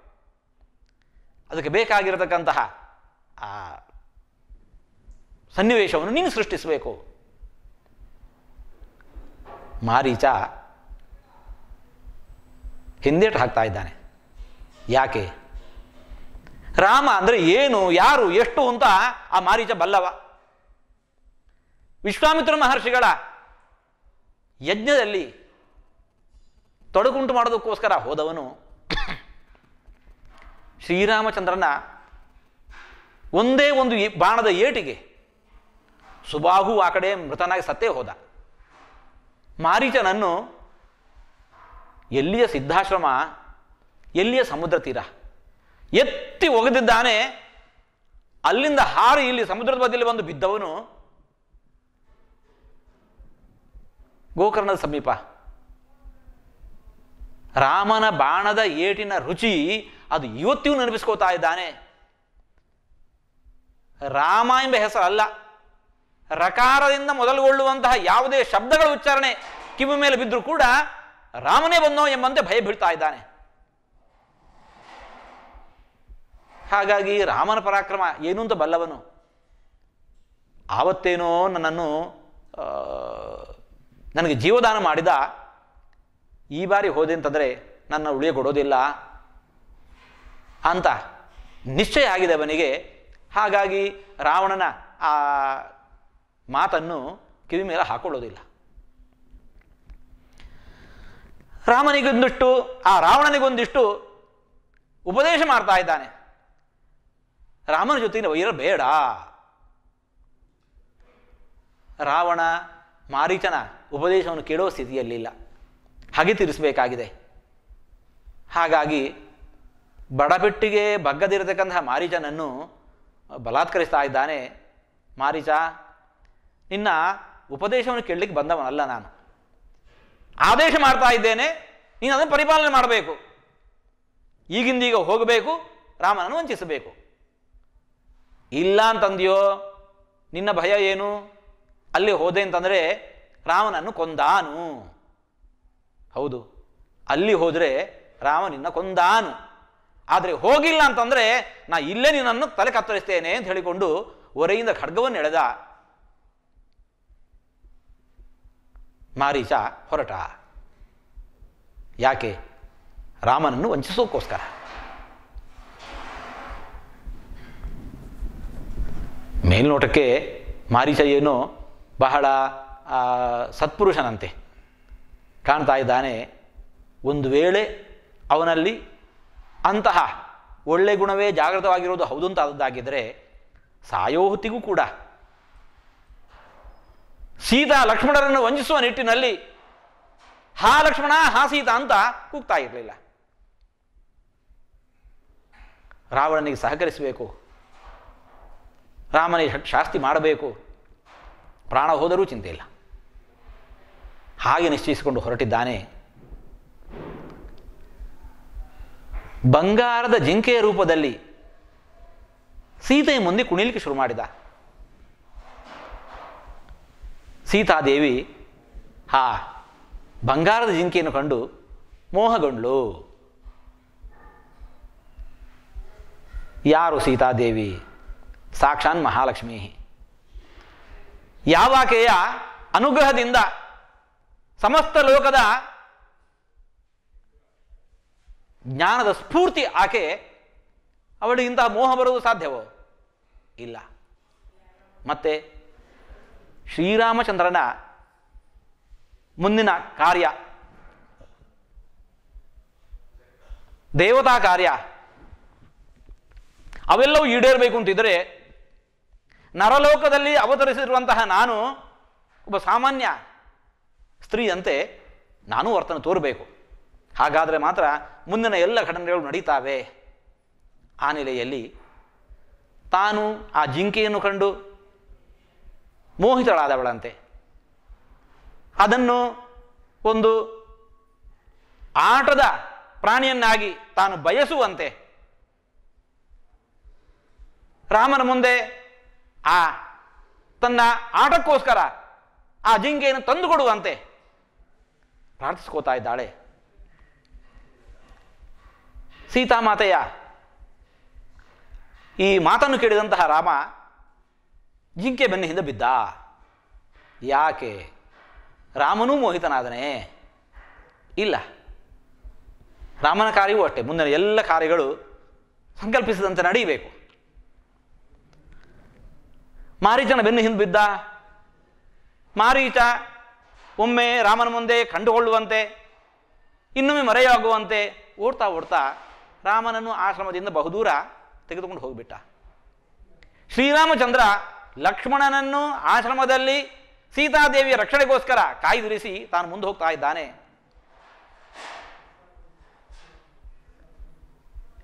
ಅದಕ್ಕೆ ಬೇಕಾಗಿರತಕ್ಕಂತಹ ಆ ಸನ್ನಿವೇಶವನ್ನು ನೀನು ಸೃಷ್ಟಿಸಬೇಕು ಮಾರೀಚ ಹಿಂದೇಟು ಹಾಕ್ತಾ ಇದ್ದಾನೆ ಯಾಕೆ ರಾಮ ಅಂದರೆ ಏನು ಯಾರು ಎಷ್ಟು ಅಂತ ಆ ಮಾರೀಚ ಬಲ್ಲವ ವಿಶ್ವಾಮಿತ್ರ ಮಹರ್ಷಿಗಳ ಯಜ್ಞದಲ್ಲಿ ತೊಡಗುಂಟು ಮಾಡೋದಕ್ಕೋಸ್ಕರ ಹೋದವನು (coughs) ಶ್ರೀರಾಮಚಂದ್ರನ ಒಂದೇ ಒಂದು ಬಾಣದ ಏಟಿಗೆ ಸುಬಾಹು ಆ ಕಡೆ ಮೃತನಾಗಿ ಸತ್ತೇ ಹೋದ ಮಾರೀಚನನ್ನು ಎಲ್ಲಿಯ ಸಿದ್ಧಾಶ್ರಮ ಎಲ್ಲಿಯ ಸಮುದ್ರ ತೀರ ಎತ್ತಿ ಒಗೆದಿದ್ದಾನೆ ಅಲ್ಲಿಂದ ಹಾರಿ ಇಲ್ಲಿ ಸಮುದ್ರದ ಬದಿಯಲ್ಲಿ ಬಂದು ಬಿದ್ದವನು ಗೋಕರ್ಣದ ಸಮೀಪ ರಾಮನ ಬಾಣದ ಏಟಿನ ರುಚಿ ಅದು ಇವತ್ತಿಗೂ ನೆನಪಿಸ್ಕೋತಾ ಇದ್ದಾನೆ ರಾಮ ಎಂಬ ಹೆಸರಲ್ಲ ರಕಾರದಿಂದ ಮೊದಲುಗೊಳ್ಳುವಂತಹ ಯಾವುದೇ ಶಬ್ದಗಳ ಉಚ್ಚಾರಣೆ ಕಿವಿ ಮೇಲೆ ಬಿದ್ದರೂ ಕೂಡ ರಾಮನೇ ಬಂದೋ ಎಂಬಂತೆ ಭಯ ಬೀಳ್ತಾ ಇದ್ದಾನೆ ಹಾಗಾಗಿ ರಾಮನ ಪರಾಕ್ರಮ ಏನು ಅಂತ ಬಲ್ಲವನು ಆವತ್ತೇನೋ ನನ್ನನ್ನು ನನಗೆ ಜೀವದಾನ ಮಾಡಿದ ಈ ಬಾರಿ ಹೋದೆ ಅಂತಂದರೆ ನನ್ನ ಉಳಿಯ ಕೊಡೋದಿಲ್ಲ ಅಂತ ನಿಶ್ಚಯ ಆಗಿದೆ ಅವನಿಗೆ ಹಾಗಾಗಿ ರಾವಣನ ಆ ಮಾತನ್ನು ಕಿವಿ ಮೇಲೆ ಹಾಕೊಳ್ಳೋದಿಲ್ಲ ರಾಮನಿಗೊಂದಿಷ್ಟು ಆ ರಾವಣನಿಗೊಂದಿಷ್ಟು ಉಪದೇಶ ಮಾಡ್ತಾ ಇದ್ದಾನೆ ರಾಮನ ಜೊತೆಗಿನ ವೈರ ಬೇಡ ರಾವಣ ಮಾರೀಚನ ಉಪದೇಶವನ್ನು ಕೇಳೋ ಸ್ಥಿತಿಯಲ್ಲಿಲ್ಲ ಹಾಗೆ ತಿರಿಸಬೇಕಾಗಿದೆ ಹಾಗಾಗಿ ಬಡಬೆಟ್ಟಿಗೆ ಬಗ್ಗದಿರತಕ್ಕಂತಹ ಮಾರೀಚನನ್ನು ಬಲಾತ್ಕರಿಸ್ತಾ ಇದ್ದಾನೆ ಮಾರೀಚ ನಿನ್ನ ಉಪದೇಶವನ್ನು ಕೇಳಲಿಕ್ಕೆ ಬಂದವನಲ್ಲ ನಾನು ಆದೇಶ ಮಾಡ್ತಾ ಇದ್ದೇನೆ ನೀನು ಅದನ್ನು ಪರಿಪಾಲನೆ ಮಾಡಬೇಕು ಈಗಿಂದೀಗ ಹೋಗಬೇಕು ರಾಮನನ್ನು ವಂಚಿಸಬೇಕು ಇಲ್ಲ ಅಂತಂದಿಯೋ ನಿನ್ನ ಭಯ ಏನು ಅಲ್ಲಿ ಹೋದೆ ಅಂತಂದರೆ ರಾಮನನ್ನು ಕೊಂದಾನು ಹೌದು ಅಲ್ಲಿ ಹೋದರೆ ರಾಮ ನಿನ್ನ ಕೊಂದಾನು ಆದರೆ ಹೋಗಿಲ್ಲ ಅಂತಂದರೆ ನಾ ಇಲ್ಲೇ ನಿನ್ನನ್ನು ತಲೆ ಕತ್ತರಿಸ್ತೇನೆ ಅಂತ ಹೇಳಿಕೊಂಡು ಒರೆಯಿಂದ ಖಡ್ಗವನ್ನು ಎಳೆದ ಮಾರೀಚ ಹೊರಟ ಯಾಕೆ ರಾಮನನ್ನು ವಂಚಿಸೋಕ್ಕೋಸ್ಕರ ಮೇಲ್ನೋಟಕ್ಕೆ ಮಾರೀಚ ಏನು ಬಹಳ ಸತ್ಪುರುಷನಂತೆ ಕಾಣ್ತಾ ಇದ್ದಾನೆ ಒಂದು ವೇಳೆ ಅವನಲ್ಲಿ ಅಂತಹ ಒಳ್ಳೆ ಗುಣವೇ ಜಾಗೃತವಾಗಿರೋದು ಹೌದು ಅಂತಾದದ್ದಾಗಿದ್ದರೆ ಸಾಯೋ ಕೂಡ ಸೀತಾ ಲಕ್ಷ್ಮಣರನ್ನು ವಂಚಿಸುವ ನಿಟ್ಟಿನಲ್ಲಿ ಹಾ ಲಕ್ಷ್ಮಣ ಹಾ ಸೀತಾ ಅಂತ ಕೂಗ್ತಾ ಇರಲಿಲ್ಲ ರಾವಣನಿಗೆ ಸಹಕರಿಸಬೇಕು ರಾಮನಿಗೆ ಶಾಸ್ತಿ ಮಾಡಬೇಕು ಪ್ರಾಣ ಹೋದರೂ ಚಿಂತೆ ಇಲ್ಲ ಹಾಗೆ ನಿಶ್ಚಯಿಸಿಕೊಂಡು ಹೊರಟಿದ್ದಾನೆ ಬಂಗಾರದ ಜಿಂಕೆಯ ರೂಪದಲ್ಲಿ ಸೀತೆಯ ಮುಂದೆ ಕುಣಿಲಿಕ್ಕೆ ಶುರು ಮಾಡಿದ ಸೀತಾದೇವಿ ಹಾ ಬಂಗಾರದ ಜಿಂಕೆಯನ್ನು ಕಂಡು ಮೋಹಗೊಂಡ್ಲು ಯಾರು ಸೀತಾದೇವಿ ಸಾಕ್ಷಾನ್ ಮಹಾಲಕ್ಷ್ಮಿ ಯಾವಾಕೆಯ ಅನುಗ್ರಹದಿಂದ ಸಮಸ್ತ ಲೋಕದ ಜ್ಞಾನದ ಸ್ಫೂರ್ತಿ ಆಕೆ ಅವಳಿಗಿಂತಹ ಮೋಹ ಬರುವುದು ಸಾಧ್ಯವೋ ಇಲ್ಲ ಮತ್ತೆ ಶ್ರೀರಾಮಚಂದ್ರನ ಮುಂದಿನ ಕಾರ್ಯ ದೇವತಾ ಕಾರ್ಯ ಅವೆಲ್ಲವೂ ಈಡೇರಬೇಕು ಅಂತಿದ್ರೆ ನರಲೋಕದಲ್ಲಿ ಅವತರಿಸಿರುವಂತಹ ನಾನು ಒಬ್ಬ ಸಾಮಾನ್ಯ ಸ್ತ್ರೀಯಂತೆ ನಾನೂ ವರ್ತನೆ ತೋರಬೇಕು ಹಾಗಾದರೆ ಮಾತ್ರ ಮುಂದಿನ ಎಲ್ಲ ಘಟನೆಗಳು ನಡೀತಾವೆ ಆ ನೆಲೆಯಲ್ಲಿ ತಾನು ಆ ಜಿಂಕೆಯನ್ನು ಕಂಡು ಮೋಹಿತಳಾದವಳಂತೆ ಅದನ್ನು ಒಂದು ಆಟದ ಪ್ರಾಣಿಯನ್ನಾಗಿ ತಾನು ಬಯಸುವಂತೆ ರಾಮನ ಮುಂದೆ ಆ ತನ್ನ ಆಟಕ್ಕೋಸ್ಕರ ಆ ಜಿಂಕೆಯನ್ನು ತಂದುಕೊಡುವಂತೆ ಪ್ರಾರ್ಥಿಸ್ಕೋತಾ ಇದ್ದಾಳೆ ಸೀತಾಮಾತೆಯ ಈ ಮಾತನ್ನು ಕೇಳಿದಂತಹ ರಾಮ ಜಿಂಕೆ ಬೆನ್ನ ಹಿಂದೆ ಬಿದ್ದ ಯಾಕೆ ರಾಮನೂ ಮೋಹಿತನಾದನೆ ಇಲ್ಲ ರಾಮನ ಕಾರ್ಯವೂ ಅಷ್ಟೇ ಮುಂದಿನ ಎಲ್ಲ ಕಾರ್ಯಗಳು ಸಂಕಲ್ಪಿಸಿದಂತೆ ನಡೀಬೇಕು ಮಾರೀಚನ ಬೆನ್ನು ಹಿಂದೆ ಬಿದ್ದ ಮಾರೀಚ ಒಮ್ಮೆ ರಾಮನ ಮುಂದೆ ಕಂಡುಕೊಳ್ಳುವಂತೆ ಇನ್ನೊಮ್ಮೆ ಮರೆಯಾಗುವಂತೆ ಓಡ್ತಾ ಓಡ್ತಾ ರಾಮನನ್ನು ಆಶ್ರಮದಿಂದ ಬಹುದೂರ ತೆಗೆದುಕೊಂಡು ಹೋಗಿಬಿಟ್ಟ ಶ್ರೀರಾಮಚಂದ್ರ ಲಕ್ಷ್ಮಣನನ್ನು ಆಶ್ರಮದಲ್ಲಿ ಸೀತಾದೇವಿಯ ರಕ್ಷಣೆಗೋಸ್ಕರ ಕಾಯ್ದಿರಿಸಿ ತಾನು ಮುಂದೆ ಹೋಗ್ತಾ ಇದ್ದಾನೆ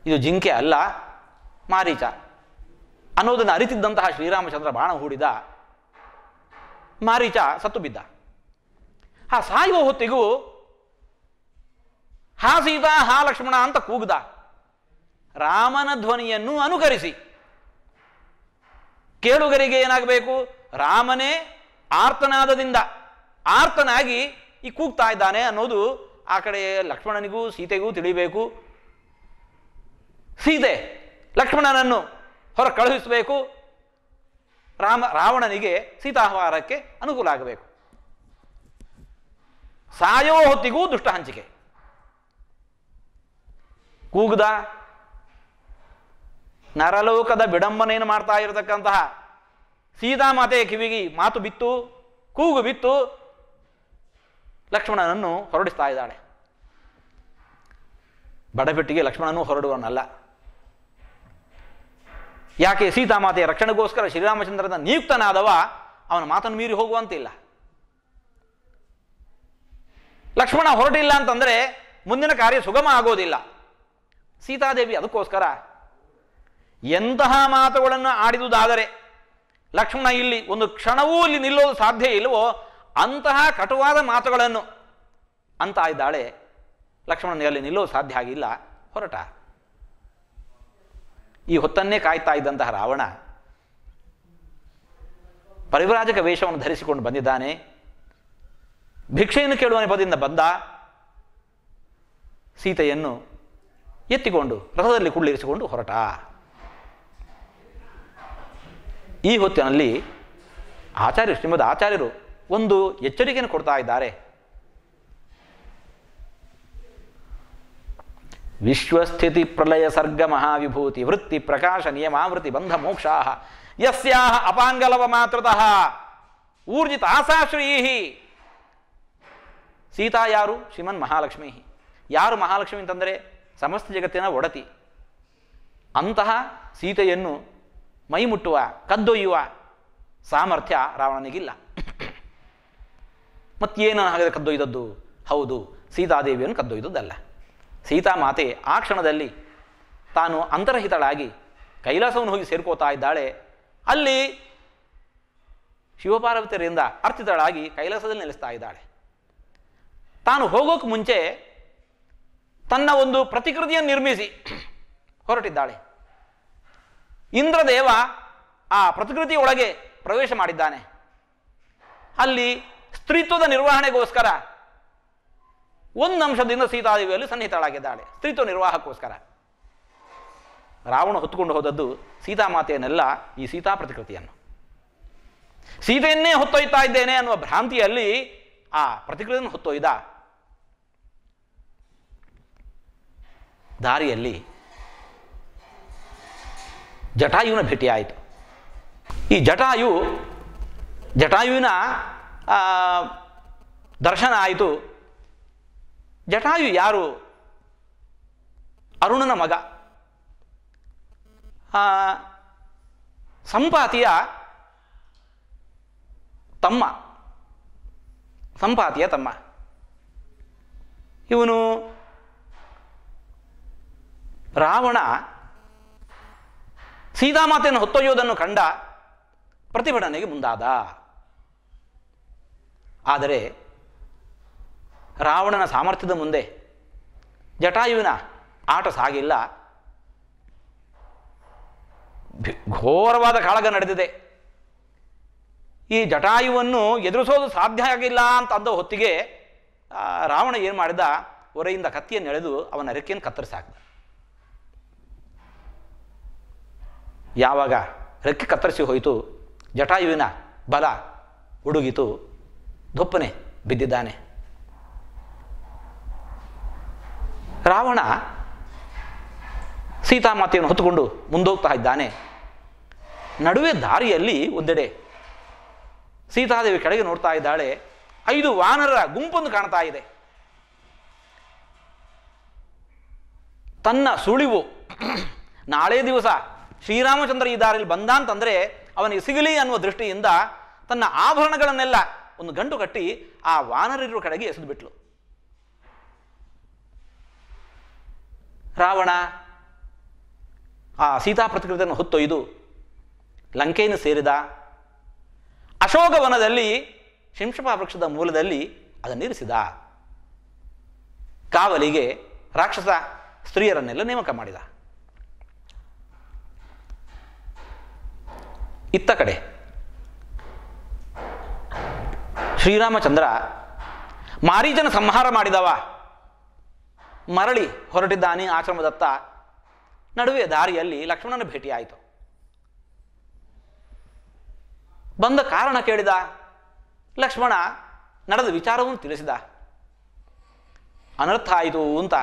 ಇದು ಜಿಂಕೆ ಅಲ್ಲ ಮಾರೀಚ ಅನ್ನೋದನ್ನು ಅರಿತಿದ್ದಂತಹ ಶ್ರೀರಾಮಚಂದ್ರ ಬಾಣ ಹೂಡಿದ ಮಾರೀಚ ಸತ್ತು ಬಿದ್ದ ಆ ಸಾಯುವ ಹೊತ್ತಿಗೂ ಹಾ ಸೀತಾ ಹಾ ಲಕ್ಷ್ಮಣ ಅಂತ ಕೂಗ್ದ ರಾಮನ ಧ್ವನಿಯನ್ನು ಅನುಕರಿಸಿ ಕೇಳುಗರಿಗೆ ಏನಾಗಬೇಕು ರಾಮನೇ ಆರ್ತನಾದದಿಂದ ಆರ್ತನಾಗಿ ಈ ಕೂಗ್ತಾ ಇದ್ದಾನೆ ಅನ್ನೋದು ಆ ಕಡೆ ಲಕ್ಷ್ಮಣನಿಗೂ ಸೀತೆಗೂ ತಿಳಿಬೇಕು ಸೀತೆ ಲಕ್ಷ್ಮಣನನ್ನು ಹೊರ ಕಳುಹಿಸಬೇಕು ರಾಮ ರಾವಣನಿಗೆ ಸೀತಾಹಾರಕ್ಕೆ ಅನುಕೂಲ ಆಗಬೇಕು ಸಾಯೋ ಹೊತ್ತಿಗೂ ದುಷ್ಟ ಹಂಚಿಕೆ ಕೂಗ್ದ ನರಲೋಕದ ಬಿಡಂಬನೆಯನ್ನು ಮಾಡ್ತಾ ಇರತಕ್ಕಂತಹ ಸೀತಾಮಾತೆಯ ಕಿವಿಗೆ ಮಾತು ಬಿತ್ತು ಕೂಗು ಬಿತ್ತು ಲಕ್ಷ್ಮಣನನ್ನು ಹೊರಡಿಸ್ತಾ ಇದ್ದಾಳೆ ಬಡಬಿಟ್ಟಿಗೆ ಲಕ್ಷ್ಮಣನು ಹೊರಡುವನಲ್ಲ ಯಾಕೆ ಸೀತಾಮಾತೆಯ ರಕ್ಷಣೆಗೋಸ್ಕರ ಶ್ರೀರಾಮಚಂದ್ರನ ನಿಯುಕ್ತನಾದವ ಅವನ ಮಾತನ್ನು ಮೀರಿ ಹೋಗುವಂತಿಲ್ಲ ಲಕ್ಷ್ಮಣ ಹೊರಟಿಲ್ಲ ಅಂತಂದರೆ ಮುಂದಿನ ಕಾರ್ಯ ಸುಗಮ ಆಗೋದಿಲ್ಲ ಸೀತಾದೇವಿ ಅದಕ್ಕೋಸ್ಕರ ಎಂತಹ ಮಾತುಗಳನ್ನು ಆಡಿದುದಾದರೆ ಲಕ್ಷ್ಮಣ ಇಲ್ಲಿ ಒಂದು ಕ್ಷಣವೂ ಇಲ್ಲಿ ನಿಲ್ಲೋದು ಸಾಧ್ಯ ಇಲ್ಲವೋ ಅಂತಹ ಕಟುವಾದ ಮಾತುಗಳನ್ನು ಅಂತ ಇದ್ದಾಳೆ ಲಕ್ಷ್ಮಣನಿಗೆ ಅಲ್ಲಿ ನಿಲ್ಲೋದು ಸಾಧ್ಯ ಆಗಿಲ್ಲ ಹೊರಟ ಈ ಹೊತ್ತನ್ನೇ ಕಾಯ್ತಾ ಇದ್ದಂತಹ ರಾವಣ ಪರಿವ್ರಾಜಕ ವೇಷವನ್ನು ಧರಿಸಿಕೊಂಡು ಬಂದಿದ್ದಾನೆ ಭಿಕ್ಷೆಯನ್ನು ಕೇಳುವ ನೆಪದಿಂದ ಬಂದ ಸೀತೆಯನ್ನು ಎತ್ತಿಕೊಂಡು ರಥದಲ್ಲಿ ಕುಳ್ಳಿರಿಸಿಕೊಂಡು ಹೊರಟ ಈ ಹೊತ್ತಿನಲ್ಲಿ ಆಚಾರ್ಯರು ಶ್ರೀಮದ್ ಆಚಾರ್ಯರು ಒಂದು ಎಚ್ಚರಿಕೆಯನ್ನು ಕೊಡ್ತಾ ಇದ್ದಾರೆ ವಿಶ್ವಸ್ಥಿತಿ ಪ್ರಲಯ ಸರ್ಗ ಮಹಾವಿಭೂತಿ ವೃತ್ತಿ ಪ್ರಕಾಶ ನಿಯಮಾವೃತಿ ಬಂಧ ಮೋಕ್ಷಾ ಯಸ್ಯಾಹ ಅಪಾಂಗಲವ ಮಾತೃತಃ ಊರ್ಜಿತ ಆಸಾಶ್ರೀಹಿ ಸೀತಾ ಯಾರು ಶ್ರೀಮನ್ ಮಹಾಲಕ್ಷ್ಮೀ ಯಾರು ಮಹಾಲಕ್ಷ್ಮಿ ಅಂತಂದರೆ ಸಮಸ್ತ ಜಗತ್ತಿನ ಒಡತಿ ಅಂತಹ ಸೀತೆಯನ್ನು ಮುಟ್ಟುವ ಕದ್ದೊಯ್ಯುವ ಸಾಮರ್ಥ್ಯ ರಾವಣನಿಗಿಲ್ಲ ಮತ್ತೇನು ಹಾಗಾದರೆ ಕದ್ದೊಯ್ದದ್ದು ಹೌದು ಸೀತಾದೇವಿಯನ್ನು ಕದ್ದೊಯ್ದದ್ದಲ್ಲ ಸೀತಾ ಮಾತೆ ಆ ಕ್ಷಣದಲ್ಲಿ ತಾನು ಅಂತರಹಿತಳಾಗಿ ಕೈಲಾಸವನ್ನು ಹೋಗಿ ಸೇರ್ಕೋತಾ ಇದ್ದಾಳೆ ಅಲ್ಲಿ ಶಿವಪಾರ್ವತಿಯರಿಂದ ಅರ್ಥಿತಳಾಗಿ ಕೈಲಾಸದಲ್ಲಿ ನೆಲೆಸ್ತಾ ಇದ್ದಾಳೆ ತಾನು ಹೋಗೋಕೆ ಮುಂಚೆ ತನ್ನ ಒಂದು ಪ್ರತಿಕೃತಿಯನ್ನು ನಿರ್ಮಿಸಿ ಹೊರಟಿದ್ದಾಳೆ ಇಂದ್ರದೇವ ಆ ಪ್ರತಿಕೃತಿಯೊಳಗೆ ಪ್ರವೇಶ ಮಾಡಿದ್ದಾನೆ ಅಲ್ಲಿ ಸ್ತ್ರೀತ್ವದ ನಿರ್ವಹಣೆಗೋಸ್ಕರ ಒಂದು ಅಂಶದಿಂದ ಸೀತಾದೇವಿಯಲ್ಲಿ ಸನ್ನಿಹಿತಳಾಗಿದ್ದಾಳೆ ಸ್ತ್ರೀತ್ವ ನಿರ್ವಾಹಕ್ಕೋಸ್ಕರ ರಾವಣ ಹೊತ್ತುಕೊಂಡು ಹೋದದ್ದು ಸೀತಾಮಾತೆಯನ್ನೆಲ್ಲ ಈ ಸೀತಾ ಪ್ರತಿಕೃತಿಯನ್ನು ಸೀತೆಯನ್ನೇ ಹೊತ್ತೊಯ್ತಾ ಇದ್ದೇನೆ ಅನ್ನುವ ಭ್ರಾಂತಿಯಲ್ಲಿ ಆ ಪ್ರತಿಕೃತಿಯನ್ನು ಹೊತ್ತೊಯ್ದ ದಾರಿಯಲ್ಲಿ ಜಟಾಯುವಿನ ಭೇಟಿಯಾಯಿತು ಈ ಜಟಾಯು ಜಟಾಯುವಿನ ದರ್ಶನ ಆಯಿತು ಜಟಾಯು ಯಾರು ಅರುಣನ ಮಗ ಸಂಪಾತಿಯ ತಮ್ಮ ಸಂಪಾತಿಯ ತಮ್ಮ ಇವನು ರಾವಣ ಸೀತಾಮಾತೆಯನ್ನು ಹೊತ್ತೊಯ್ಯೋದನ್ನು ಕಂಡ ಪ್ರತಿಭಟನೆಗೆ ಮುಂದಾದ ಆದರೆ ರಾವಣನ ಸಾಮರ್ಥ್ಯದ ಮುಂದೆ ಜಟಾಯುವಿನ ಆಟ ಸಾಗಿಲ್ಲ ಘೋರವಾದ ಕಾಳಗ ನಡೆದಿದೆ ಈ ಜಟಾಯುವನ್ನು ಎದುರಿಸೋದು ಸಾಧ್ಯ ಆಗಿಲ್ಲ ಅಂತ ಅಂದ ಹೊತ್ತಿಗೆ ರಾವಣ ಏನು ಮಾಡಿದ ಒರೆಯಿಂದ ಕತ್ತಿಯನ್ನು ಎಳೆದು ಅವನ ರೆಕ್ಕೆಯನ್ನು ಕತ್ತರಿಸಾಕ್ದ ಯಾವಾಗ ರೆಕ್ಕೆ ಕತ್ತರಿಸಿ ಹೋಯಿತು ಜಟಾಯುವಿನ ಬಲ ಉಡುಗಿತು ದೊಪ್ಪನೆ ಬಿದ್ದಿದ್ದಾನೆ ರಾವಣ ಸೀತಾಮಾತೆಯನ್ನು ಹೊತ್ತುಕೊಂಡು ಮುಂದೋಗ್ತಾ ಇದ್ದಾನೆ ನಡುವೆ ದಾರಿಯಲ್ಲಿ ಒಂದೆಡೆ ಸೀತಾದೇವಿ ಕೆಳಗೆ ನೋಡ್ತಾ ಇದ್ದಾಳೆ ಐದು ವಾನರ ಗುಂಪೊಂದು ಕಾಣ್ತಾ ಇದೆ ತನ್ನ ಸುಳಿವು ನಾಳೆ ದಿವಸ ಶ್ರೀರಾಮಚಂದ್ರ ಈ ದಾರಿಯಲ್ಲಿ ಬಂದ ಅಂತಂದರೆ ಅವನಿಗೆ ಸಿಗಲಿ ಅನ್ನುವ ದೃಷ್ಟಿಯಿಂದ ತನ್ನ ಆಭರಣಗಳನ್ನೆಲ್ಲ ಒಂದು ಗಂಟು ಕಟ್ಟಿ ಆ ವಾನರಿರುವ ಕಡೆಗೆ ಎಸೆದು ಬಿಟ್ಲು ರಾವಣ ಆ ಸೀತಾ ಪ್ರತಿಕೃತಿಯನ್ನು ಹೊತ್ತೊಯ್ದು ಲಂಕೆಯನ್ನು ಸೇರಿದ ಅಶೋಕವನದಲ್ಲಿ ಶಿಂಶಪ ವೃಕ್ಷದ ಮೂಲದಲ್ಲಿ ಅದನ್ನಿರಿಸಿದ ಕಾವಲಿಗೆ ರಾಕ್ಷಸ ಸ್ತ್ರೀಯರನ್ನೆಲ್ಲ ನೇಮಕ ಮಾಡಿದ ಇತ್ತ ಕಡೆ ಶ್ರೀರಾಮಚಂದ್ರ ಮಾರೀಜನ ಸಂಹಾರ ಮಾಡಿದವ ಮರಳಿ ಹೊರಟಿದ್ದಾನೆ ಆಶ್ರಮದತ್ತ ನಡುವೆ ದಾರಿಯಲ್ಲಿ ಲಕ್ಷ್ಮಣನ ಭೇಟಿಯಾಯಿತು ಬಂದ ಕಾರಣ ಕೇಳಿದ ಲಕ್ಷ್ಮಣ ನಡೆದ ವಿಚಾರವನ್ನು ತಿಳಿಸಿದ ಅನರ್ಥ ಆಯಿತು ಅಂತ